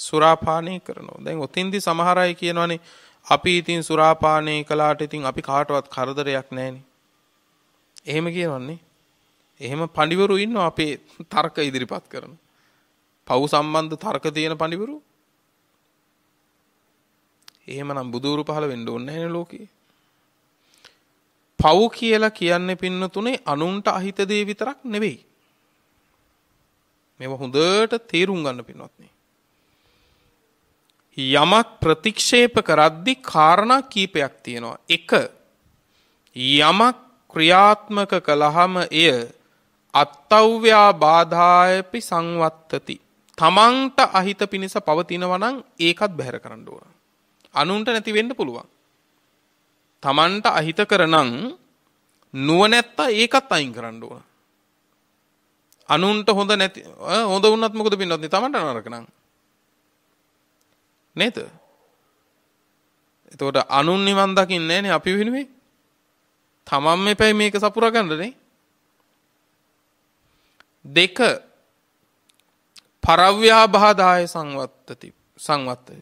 සුරාපානය කරනෝ දැන් ඔතින්දි සමහරයි කියනවනේ අපි ඉතින් සුරාපානය කලාට ඉතින් අපි කාටවත් කරදරයක් නෑනේ එහෙම කියවන්නේ එහෙම පඬිවරු ඉන්නවා අපේ තර්ක ඉදිරිපත් කරන පව් සම්බන්ධ තර්ක තියෙන පඬිවරු එහෙමනම් බුදුරු පහළ වෙන්න ඕනේ නෑනේ ලෝකේ පව් කියලා කියන්නේ පින්න තුනේ අනුන්ට අහිත දේ විතරක් නෙවෙයි මේව හොඳට තේරුම් ගන්න පින්වත්නි. යමක් ප්‍රතික්ෂේප කරද්දි කාරණා කීපයක් තියෙනවා. එක යමක් ක්‍රියාත්මක කළහම එය අත්තව්‍යා බාධායපි සංවත්තති. තමන්ට අහිත පිණිස පවතිනවා නම් ඒකත් බැහැර කරන්න ඕන. අනුන්ට නැති වෙන්න පුළුවන්. තමන්ට අහිත කරනම් නුවණැත්තා ඒකත් අයින් කරන්න ඕන. අනුන්ට හොඳ නැති හොඳ වුණත් මොකද පින්නොත් තමන්ට නරක නම් නේද එතකොට අනුන් නිවන් දකින්නේ නැහනේ අපි වෙනුවේ තමන් මෙපැයි මේක සපුරා ගන්නනේ දෙක පරව්‍යාබාධාය සංවත්තති සංවත්තති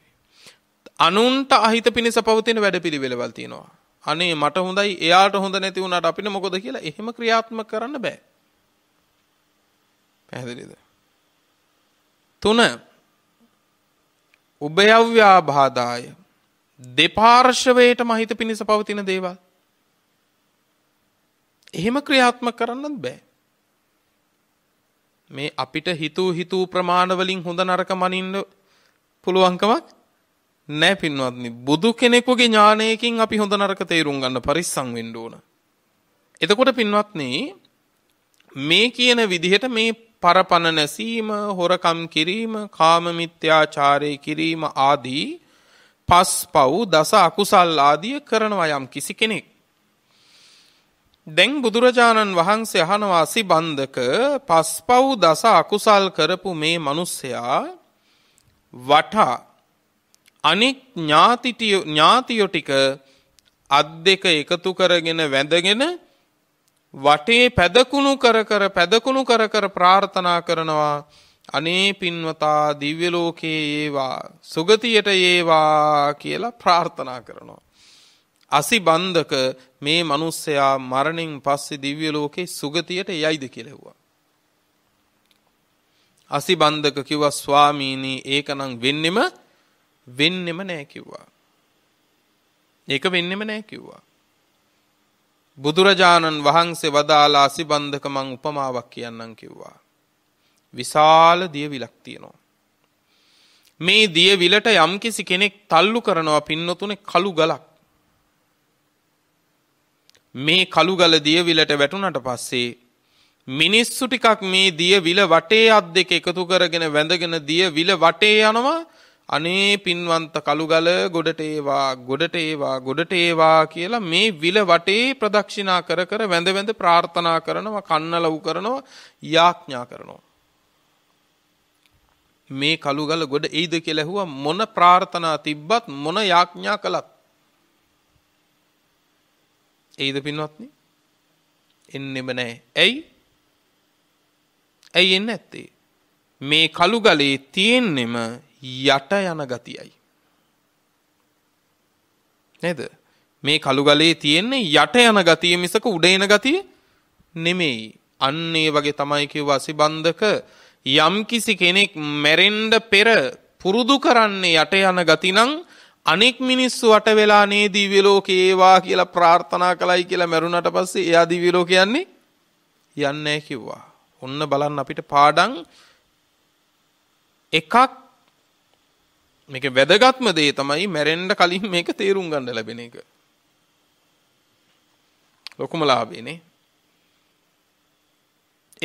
අනුන්ට අහිත පිණිස පවතින වැඩපිළිවෙළවල් තියෙනවා අනේ මට හොඳයි එයාට හොඳ නැති වුණාට අපිට මොකද කියලා එහෙම ක්‍රියාත්මක කරන්න බෑ පැහැදිලිද? තුන උභයව්‍යාබාධාය දෙපාර්ශවයටම හිත පිණිස පවතින දේවල්. එහෙම ක්‍රියාත්මක කරන්නත් බෑ. මේ අපිට හිතූ හිතූ ප්‍රමාණවලින් හොඳ නරක මනින්න පුළුවන්කමක් නෑ පින්වත්නි. බුදු කෙනෙකුගේ ඥානයකින් අපි හොඳ නරක තේරුම් ගන්න පරිස්සම් වෙන්න ඕන. එතකොට පින්වත්නි මේ කියන විදිහට මේ පරපණ නැසීම හොරකම් කිරීම කාමමිත්‍යාචාරය කිරීම ආදී පස් පව් දස අකුසල් ආදිය කරනවා යම් කිසි කෙනෙක්. දැන් බුදුරජාණන් වහන්සේ අහනවා සිබන්ධක පස් පව් දස අකුසල් කරපු මේ මිනිස්සයා වටා අනික් ඥාතිටිය ඥාතියෝ ටික අත් දෙක එකතු කරගෙන වැඳගෙන වටේ පැදකුණු කර කර පැදකුණු කර කර ප්‍රාර්ථනා කරනවා අනේ පින්වතා දිව්‍ය ලෝකයේ ඒවා සුගතියට ඒවා කියලා ප්‍රාර්ථනා කරනවා අසිබන්ධක මේ මිනිස්සයා මරණින් පස්සේ දිව්‍ය ලෝකේ සුගතියට යයිද කියලා ඇහුවා. අසිබන්ධක කිව්වා ස්වාමීනි ඒකනම් වෙන්නෙම වෙන්නෙම නෑ කිව්වා. ඒක වෙන්නෙම නෑ කිව්වා. බුදුරජාණන් වහන්සේ වදාලා අසිබන්ධක මං උපමාවක් කියන්නම් කිව්වා. විශාල දියවිලක් තියෙනවා. මේ දියවිලට යම්කිසි කෙනෙක් තල්ලු කරනවා පින්නතුනේ කළු ගලක්. මේ කළු ගල දියවිලට වැටුණට පස්සේ මිනිස්සු ටිකක් මේ දියවිල වටේ අත් දෙක එකතු කරගෙන වැඳගෙන දියවිල වටේ යනවා අනේ පින්වන්ත කළුගල ගොඩට ඒවා ගොඩට ඒවා ගොඩට ඒවා කියලා මේ විල වටේ ප්‍රදක්ෂිනා කර කර වැඳ වැඳ ප්‍රාර්ථනා කරනවා කන්නල වූ කරනවා යාඥා කරනවා මේ කළුගල ගොඩ එයිද කියලා ඇහුවා මොන ප්‍රාර්ථනා තිබ්බත් මොන යාඥා කළත් එයිද පින්වත්නි එන්නෙම නැහැ ඇයි ඇයි එන්නේ නැත්තේ මේ කළුගලේ තියෙන්නෙම යට යන ගතියයි. නේද? මේ කළු ගලේ තියෙන්නේ යට යන ගතිය මිසක උඩ එන ගතිය නෙමෙයි. අන්න ඒ වගේ තමයි කිව්ව අසිබන්ධක යම්කිසි කෙනෙක් මැරෙන්න පෙර පුරුදු කරන්නේ යට යන ගති නම් අනෙක් මිනිස්සු වට වෙලා නේ දිව්‍ය ලෝකේ ඒවා කියලා ප්‍රාර්ථනා කළයි කියලා මැරුණට පස්සේ එයා දිව්‍ය ලෝකේ යන්නේ යන්නේ කිව්වා. ඔන්න බලන්න අපිට පාඩම් එකක් මේක වැදගත්ම දේ තමයි මැරෙන්න කලින් මේක තේරුම් ගන්න ලැබෙන එක. ලොකුම ලාභයනේ.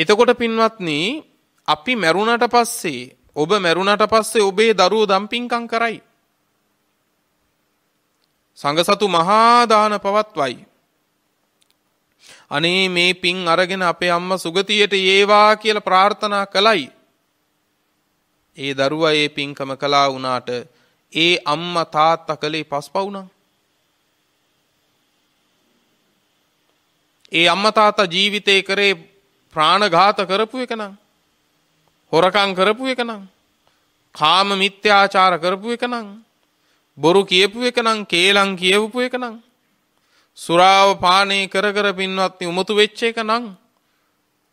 එතකොට පින්වත්නි අපි මැරුණට පස්සේ ඔබ මැරුණට පස්සේ ඔබේ දරුවෝ දම්පින්කම් කරයි. සංඝසතු මහා දාන පවත්වයි. අනේ මේ පින් අරගෙන අපේ අම්මා සුගතියට ඒවා කියලා ප්‍රාර්ථනා කළයි. ඒ දරුවා ඒ පින්කම කළා වුණාට ඒ අම්මා තාත්තා කලේ පස්පවුණා. ඒ අම්මා තාත්තා ජීවිතේ කරේ ප්‍රාණඝාත කරපු එක නං. හොරකම් කරපු එක නං. කාම මිත්‍යාචාර කරපු එක නං. බොරු කියපු එක නං කේලම් කියවපු එක නං. සුරාව පානේ කර කර පින්වත්නි උමතු වෙච්ච එක නං.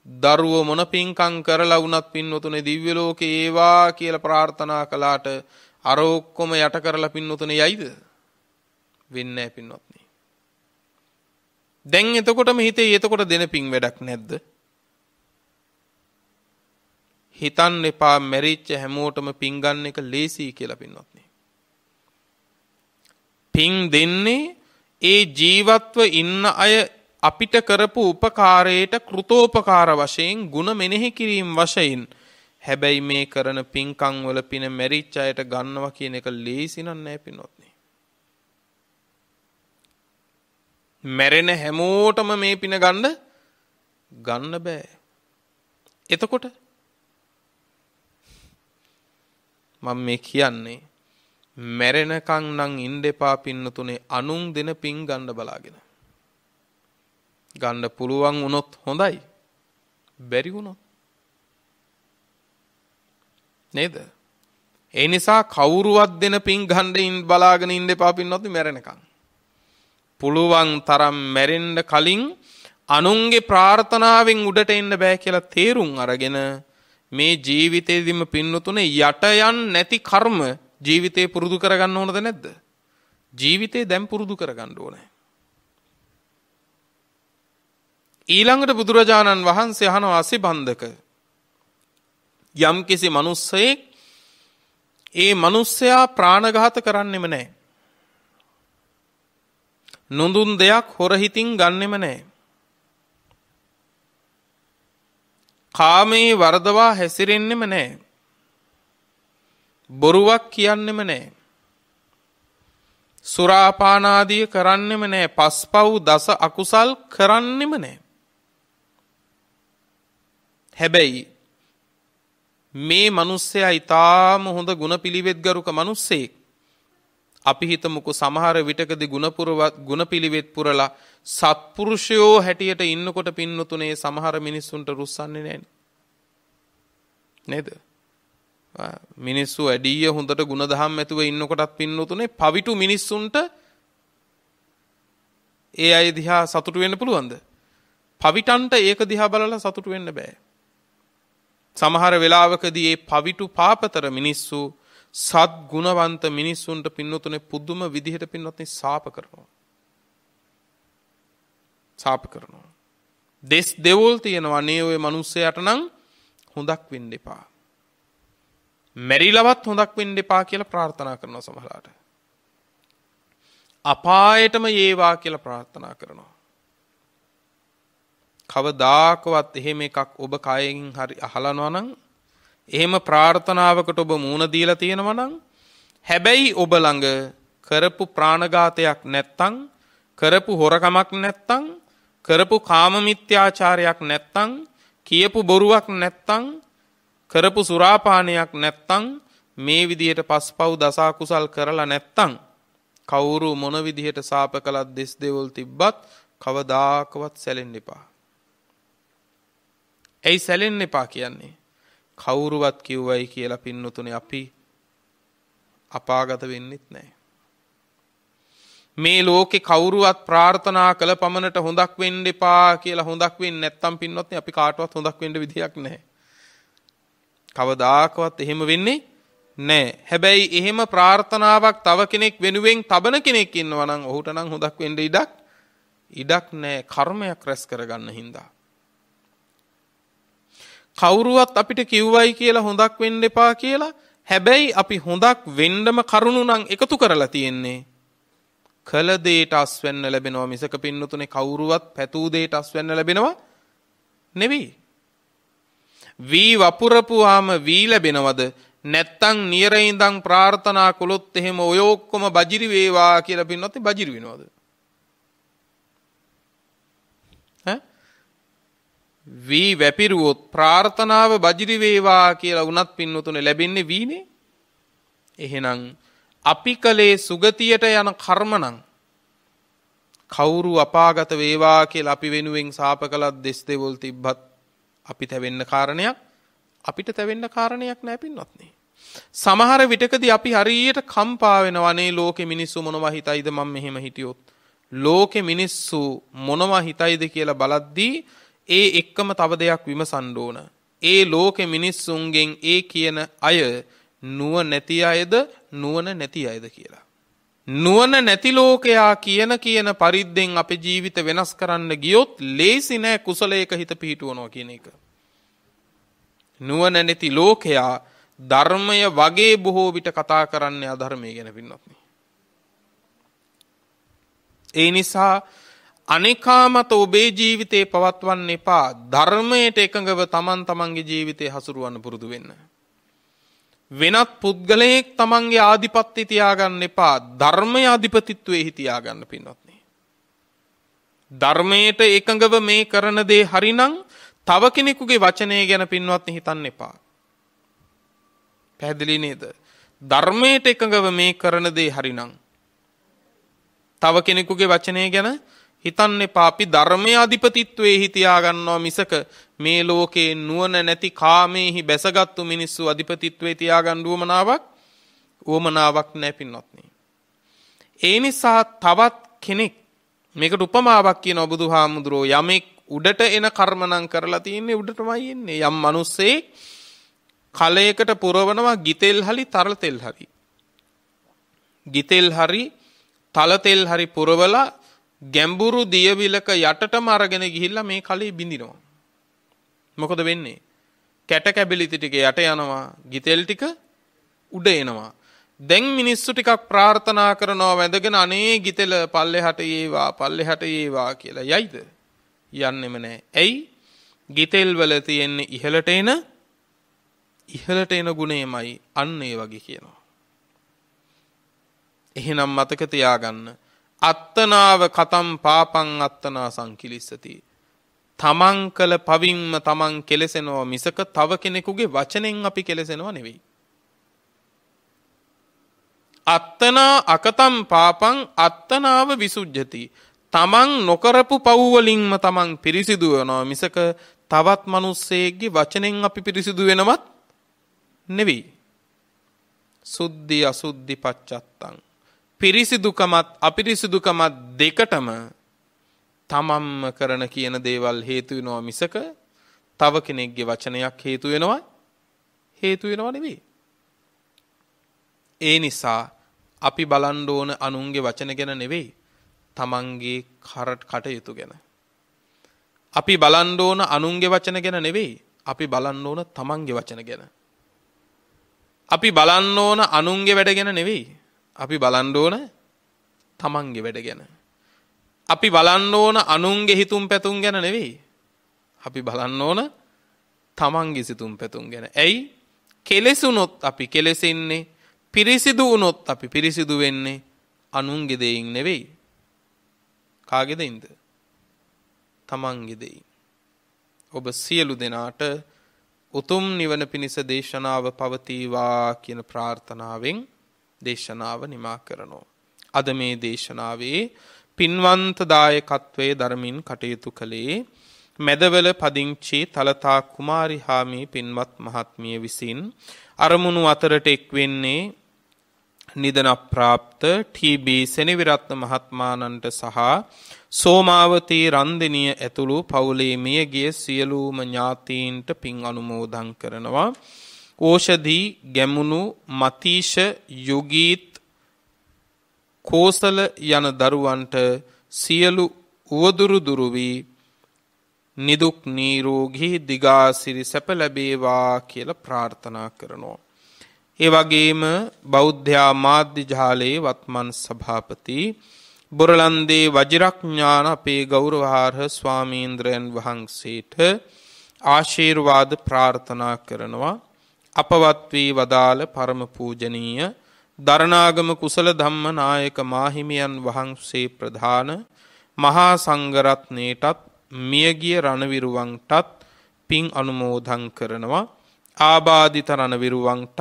දරුවෝ මොන පින්කම් කරලා වුණත් පින්වතුනේ දිව්‍ය ලෝකේ ඒවා කියලා ප්‍රාර්ථනා කළාට අර ඔක්කොම යට කරලා පින්වතුනේ යයිද වෙන්නේ නැහැ පින්වත්නි දැන් එතකොටම හිතේ එතකොට දෙන පින් වැඩක් නැද්ද හිතන්න එපා මැරිච්ච හැමෝටම පින් ගන්න එක ලේසි කියලා පින්වත්නි පින් දෙන්නේ ඒ ජීවත්ව ඉන්න අය අපිට කරපු උපකාරයට කෘතෝපකාර වශයෙන් ಗುಣ මෙනෙහි කිරීම වශයෙන් හැබැයි මේ කරන පින්කම් වල පින මෙරිච් අයට ගන්නවා කියන එක ලේසි නෑ පිනොත්නි. මැරෙන හැමෝටම මේ පින ගන්න ගන්න බෑ. එතකොට මම මේ කියන්නේ මැරෙනකන් නම් ඉන්න එපා පින්න තුනේ anuන් දෙන පින් ගන්න බලාගෙන. ගන්න පුළුවන් වුණොත් හොඳයි. බැරි වුණොත් නේද? ඒ නිසා කවුරුවත් දෙන පින් ගන්න බලාගෙන ඉන්න එපා පින්නොත් මැරෙනකන්. පුළුවන් තරම් මැරෙන්න කලින් අනුන්ගේ ප්‍රාර්ථනාවෙන් උඩට එන්න බෑ කියලා තේරුම් අරගෙන මේ ජීවිතේදීම පින්නතුනේ යට යන් නැති කර්ම ජීවිතේ පුරුදු කරගන්න ඕනද නැද්ද? ජීවිතේ දැන් පුරුදු කරගන්න ඕනේ. ඊළඟට බුදුරජාණන් වහන්සේ අහනවා අසිබන්ධක යම්කිසි මිනිස්සෙක් ඒ මිනිස්සයා ප්‍රාණඝාත කරන්නෙම නැහැ. නුඳුන් දෙයක් හොර හිතින් ගන්නෙම නැහැ. කාමේ වරදවා හැසිරෙන්නෙම නැහැ. බොරුවක් කියන්නෙම නැහැ. සුරාපානාදිය කරන්නෙම නැහැ. පස්පව් දස අකුසල් කරන්නෙම නැහැ. හැබැයි මේ මිනිස්සයා ඊටාම හොඳ ಗುಣ පිළිවෙත් ගරුක මිනිස්සෙක්. අපි හිතමුකෝ සමහර විටකදී ගුණ පිළිවෙත් පුරලා සත්පුරුෂයෝ හැටියට ඉන්නකොට පින්නතුනේ සමහර මිනිස්සුන්ට රුස්සන්නේ නැහැ නේද? මිනිස්සු ඇඩිය හොඳට ಗುಣධම් ඇතුව ඉන්නකොටත් පින්නතුනේ පවිතු මිනිස්සුන්ට ඒ අය දිහා සතුටු වෙන්න පුළුවන්ද? පවිටන්ට ඒක දිහා බලලා සතුටු වෙන්න බෑ. සමහර වෙලාවකදී ඒ පවිටු පාපතර මිනිස්සු සත් ගුණවන්ත මිනිස්සුන්ට පින්නතුනේ පුදුම විදිහට පින්නොත්නේ සාප කරනවා. සාප කරනවා. දෙස් දෙවොල් තියෙනවා නේ ඔය මිනිස්සයාට නම් හොඳක් වෙන්න එපා. මෙරිලවත් හොඳක් වෙන්න එපා කියලා ප්‍රාර්ථනා කරනවා සමහරලාට. අපායටම ඒවා කියලා ප්‍රාර්ථනා කරනවා. කවදාකවත් එහෙම එකක් ඔබ කයෙන් හරි අහලනවා නම් එහෙම ප්‍රාර්ථනාවකට ඔබ මූණ දීලා තියෙනවා නම් හැබැයි ඔබ ළඟ කරපු ප්‍රාණඝාතයක් නැත්තම් කරපු හොරකමක් නැත්තම් කරපු කාම මිත්‍යාචාරයක් නැත්තම් කියපු බොරුවක් නැත්තම් කරපු සුරාපානයක් නැත්තම් මේ විදිහට පස්පව් දසා කුසල් කරලා නැත්තම් කවුරු මොන විදිහට සාප කළත් දෙස් දෙවල් තිබ්බත් කවදාකවත් සැලෙන්න එපා ඇයි සැලෙන්න එපා කියන්නේ. කවුරුවත් කිව්වයි කියලා පින්නතුනේ අපි අපාගත වෙන්නෙත් නෑ. මේ ලෝකෙ කවුරුවත් ප්‍රාර්ථනා කළ පමණට හොඳක් වෙන්න එපා කියලා හොඳක් වෙන්නේ නැත්තම් පින්නොත් අපි කාටවත් හොඳක් වෙන්න විදියක් නැහැ. කවදාකවත් එහෙම වෙන්නේ නෑ. හැබැයි එහෙම ප්‍රාර්ථනාවක් තව කෙනෙක් වෙනුවෙන් තබන කෙනෙක් ඉන්නවා නම් ඔහුට නම් හොඳක් වෙන්න ඉඩක් ඉඩක් නෑ. කර්මයක් රැස් කරගන්න හින්දා. කවුරුවත් අපිට කිව්වයි කියලා හොඳක් වෙන්න එපා කියලා හැබැයි අපි හොඳක් වෙන්නම කරුණු නම් එකතු කරලා තියෙන්නේ. කල දෙයට අස්වැන්න ලැබෙනවා මිසක පින්නතුනේ කවුරුවත් පැතූ දෙයට අස්වැන්න ලැබෙනවා නෙවෙයි. වී වපුරපුවාම වී ලැබෙනවද නැත්තම් නියරින්දන් ප්‍රාර්ථනා කළොත් එහෙම ඔය ඔක්කොම බජිරි වේවා කියලා පින්නොත් බජිරි වෙනවද? වී වැපිරුවොත් ප්‍රාර්ථනාව බජිරි වේවා කියලා වුණත් පින්නතුනේ ලැබෙන්නේ වීනේ. එහෙනම් අපි කලේ සුගතියට යන කර්මනම් කවුරු අපාගත වේවා කියලා අපි වෙනුවෙන් සාප කළත් දෙස් දෙවොල් තිබ්බත් අපි තැවෙන්න කාරණයක් අපිට තැවෙන්න කාරණයක් නැහැ පින්වත්නි. සමහර විටකදී අපි හරියට කම්පා වෙනවනේ ලෝකෙ මිනිස්සු මොනවා හිතයිද මම මෙහෙම හිටියොත්. ලෝකෙ මිනිස්සු මොනවා හිතයිද කියලා බලද්දී ඒ එක්කම තව දෙයක් විමසන්න ඕන. ඒ ලෝකෙ මිනිස්සුන්ගෙන් ඒ කියන අය නුව නැති අයද නුවණ නැති අයද කියලා. නුවණ නැති ලෝකයා කියන කියන පරිද්දෙන් අපේ ජීවිත වෙනස් කරන්න ගියොත් ලේසි නෑ කුසලයක හිත පිහිටුවනවා කියන එක. නුවණ නැති ලෝකයා ධර්මය වගේ බොහෝ විට කතා කරන්නේ අධර්මය ගැන පින්නොත්. ඒ නිසා අනෙකා මත ඔබේ ජීවිතේ පවත්වන්න එපා ධර්මයට එකඟව තමන් තමන්ගේ ජීවිතේ හසුරුවන්න පුරුදු වෙන්න. වෙනත් පුද්ගලයෙක් තමන්ගේ ආධිපත්ති තියාගන්න එපා ධර්මය අධිපතිත්වයේ හිතියාගන්න පින්වත්නි. ධර්මයට එකඟව මේ කරන දේ හරිනම් තව කෙනෙකුගේ වචනය ගැන පින්වත්නි හිතන්න එපා. පැහැදිලි නේද? ධර්මයට එකඟව මේ කරන දේ හරිනම් තව කෙනෙකුගේ වචනය ගැන හිතන්න එපා අපි ධර්මයේ අධිපතිත්වයේ හිතියා ගන්නවා මිසක මේ ලෝකේ නුවණ නැති කාමේහි බැසගත්තු මිනිස්සු අධිපතිත්වයේ තියාගන්න උවමනාවක් උවමනාවක් නැපින්නොත් නේ. ඒ නිසා තවත් කෙනෙක් මේකට උපමාවක් කියනවා බුදුහාමුදුරෝ යමෙක් උඩට එන කර්මනම් කරලා තින්නේ උඩටමයි එන්නේ යම් මිනිස්සේ කලයකට පුරවනවා ගිතෙල් hali තරල තෙල් hali ගිතෙල් hali තල තෙල් hali පුරවලා ගැඹුරු දියවිලක යටටම අරගෙන ගිහිල්ලා මේ කලේ බිඳිනවා. මොකද වෙන්නේ? කැට කැබිලිති ටික යට යනවා, ගිතෙල් ටික උඩ එනවා. දැන් මිනිස්සු ටිකක් ප්‍රාර්ථනා කරනවා වැඳගෙන අනේ ගිතෙල පල්ලෙහාට ඒවා, පල්ලෙහාට ඒවා කියලා. යයිද? යන්නෙම නෑ. ඇයි? ගිතෙල් වල තියෙන ඉහළට එන ඉහළට එන ගුණයමයි අන්න ඒ වගේ කියනවා. එහෙනම් මතක තියාගන්න අත්තනාව කතම් පාපං අත්තනා සංකිලිස්සති. තමන් කළ පවින්ම තමන් කෙලෙසෙනවා මිසක තව කෙනෙකුගේ වචනෙන් අපි කෙලෙසෙනවා නෙවෙයි. අත්තනා අකතම් පාපං අත්තනාව විසුජ්ජති. තමන් නොකරපු පව්වලින්ම තමන් පිරිසිදු වෙනවා මිසක තවත් මනුස්සයෙක්ගේ වචනෙන් අපි පිරිසිදු වෙනවත් නෙවෙයි. සුද්ධි අසුද්ධි පච්චත්තං පිරිසිදුකමත් අපිරිසිදුකමත් දෙකටම තමම්ම කරන කියන දේවල් හේතු වෙනවා මිසක තව කෙනෙක්ගේ වචනයක් හේතු වෙනවා හේතු වෙනවා නෙවෙයි. ඒ නිසා අපි බලන්න ඕන අනුන්ගේ වචන ගැන නෙවෙයි තමන්ගේ කරට කටයුතු ගැන. අපි බලන්න ඕන අනුන්ගේ වචන ගැන නෙවෙයි අපි බලන්න ඕන තමන්ගේ වචන ගැන. අපි බලන්න ඕන අනුන්ගේ වැඩ ගැන නෙවෙයි අපි බලන්න ඕන තමන්ගේ වැඩ ගැන. අපි බලන්න ඕන අනුන්ගේ හිතුම් පැතුම් ගැන නෙවෙයි. අපි බලන්න ඕන තමන්ගේ සිතුම් පැතුම් ගැන. ඇයි? කෙලෙසුනොත් අපි කෙලෙසෙන්නේ, පිරිසිදු වුනොත් අපි පිරිසිදු වෙන්නේ අනුන්ගේ දෙයින් නෙවෙයි. කාගේ දෙයින්ද? තමන්ගේ දෙයින්. ඔබ සියලු දෙනාට උතුම් නිවන පිණිස දේශනාව පවතිවා කියන ප්‍රාර්ථනාවෙන් දේශනාව නිමා කරනවා. අද මේ දේශනාවේ පින්වන්ත දායකත්වයේ ධර්මින් කටයුතු කළේ මැදවල පදිංචි තලතා කුමාරි හාමි පින්වත් මහත්මිය විසින් අරමුණු අතරට එක්වෙන්නේ නිදන ප්‍රාප්ත TB සෙනවිරත්න මහත්මානන්ට සහ සෝමාවතී රන්දිනිය ඇතුළු පවුලේ මියගිය සියලුම ඥාතීන්ට පින් අනුමෝදන් කරනවා ඕෂධී ගැමුණු මතීෂ යුගීත් කෝසල යන දරුවන්ට සියලු උවදුරු දුරු වී නිදුක් නිරෝගී දිගාසිරි සැප ලැබේවා කියලා ප්‍රාර්ථනා කරනවා. ඒ වගේම බෞද්ධයා මාධ්‍ය ජාලයේ වත්මන් සභාපති බොරලන්දේ වජිරඥාන අපේ ගෞරවාර්හ ස්වාමීන්ද්‍රයන් වහන්සේට ආශිර්වාද ප්‍රාර්ථනා කරනවා. අපවත් වී වදාළ පරම පූජනීය දරණාගම කුසල ධම්ම නායක මාහිමියන් වහන්සේ ප්‍රධාන මහා සංඝරත්නයටත් මියගිය රණවිරුවන්ටත් පින් අනුමෝදන් කරනවා ආබාධිත රණවිරුවන්ටත්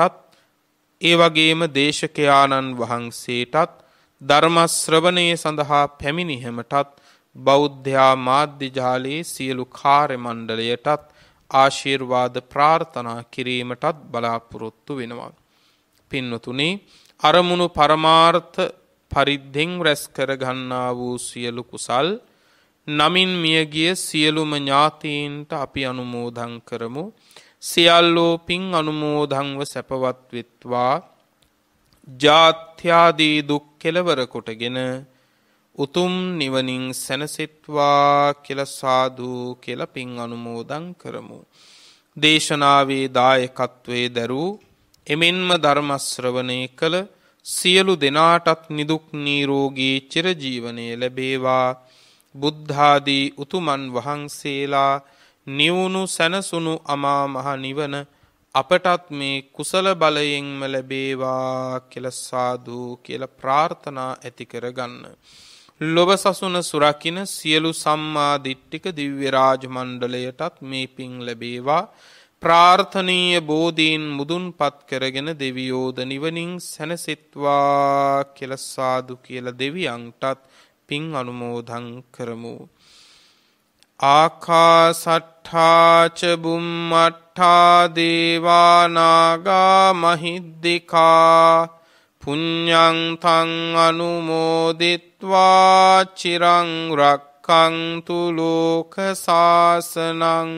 ඒ වගේම දේශකයාණන් වහන්සේටත් ධර්ම ශ්‍රවණයේ සඳහා පැමිණිහමටත් බෞද්ධයා මාධ්‍ය ජාලයේ සියලු කාර්ය මණ්ඩලයටත් ආශිර්වාද ප්‍රාර්ථනා කිරීමටත් බලාපොරොත්තු වෙනවා. පින්වතුනි අරමුණු පරමාර්ථ පරිද්දෙන් රැස් කර ගන්නා වූ සියලු කුසල් නමින් මියගිය සියලුම ඥාතීන්ට අපි අනුමෝදන් කරමු සියල්ලෝ පින් අනුමෝදන්ව සැපවත් වෙත්වා ජාත්‍යාදී දුක් කෙලවර කොටගෙන උතුම් නිවනින් සැනසෙත්වා කියලා සාදු කියලා පින් අනුමෝදන් කරමු. දේශනාවේ දායකත්වයේ දරූ එමෙන්ම ධර්ම ශ්‍රවණය කළ සියලු දෙනාටත් නිදුක් නිරෝගී චිරජීවනයේ ලැබේවා. බුද්ධාදී උතුමන් වහන්සේලා නිවුණු සැනසුණු අමා මහ නිවන අපටත් මේ කුසල බලයෙන්ම ලැබේවා කියලා සාදු කියලා ප්‍රාර්ථනා ඇති කරගන්න. ලොබ සසුන සුරකින සියලු සම්මාදිට්ටික දිව්‍යරාජ මණ්ඩලයටත් මේ පින් ලැබේවා ප්‍රාර්ථනීය බෝධීන් මුදුන් පත් කරගෙන දෙවියෝද නිවනින් සැනසෙත්වා කෙලස්සාදු කියල දෙවියන්ටත් පින් අනුමෝදං කරමු. ආකාසට්ඨාචබුම්මට්ඨා දේවානාගා මහිද්දිකා පුඤ්ඤංතං අනුමෝදිත්වා චිරං රක්ඛන්තු ලෝක සාසනං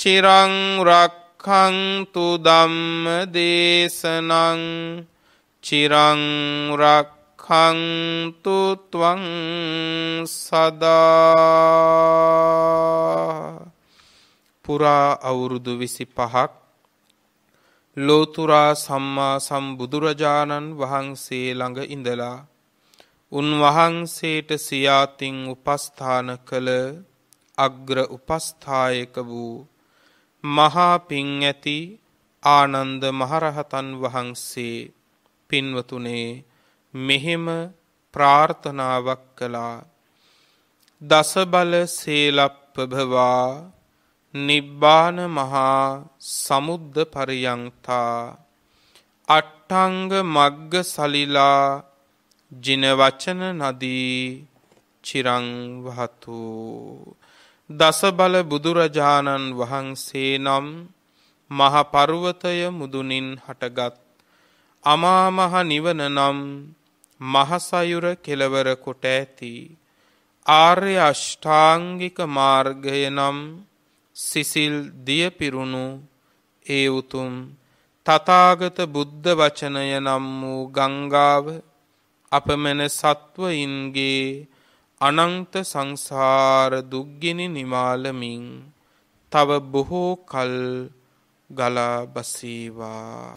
චිරං රක්ඛන්තු ධම්ම දේශනං චිරං රක්ඛන්තු ත්වං සදා පුරා අවුරුදු 25ක් ලෝතුරා සම්මා සම්බුදුරජාණන් වහන්සේ ළඟ ඉඳලා උන්වහන්සේට සියාතින් උපස්ථාන කළ අග්‍ර උපස්ථායක වූ මහා පිං ඇති ආනන්ද මහරහතන් වහන්සේ පින්වතුනේ මෙහෙම ප්‍රාර්ථනාවක් කළා දසබල සේලප්පභවා නිබ්බාන මහා සමුද්ද පරියංතා අට්ටංග මග්ග සලිලා ජින වචන නදී චිරං වහතු දස බල බුදුරජාණන් වහන්සේ නම් මහ පර්වතය මුදුනින් හටගත් අමා මහ නිවන නම් මහසයුර කෙලවර කොට ඇති ආර්ය අෂ්ටාංගික මාර්ගය නම් සිසිල් දිය පිරුණු ඒ උතුම් තථාගත බුද්ධ වචනය නම් වූ ගංගාව අපමණ සත්වයින්ගේ අනන්ත සංසාර දුක්ගිනි නිමාලමින් තව බොහෝ කල් ගලා බසීවා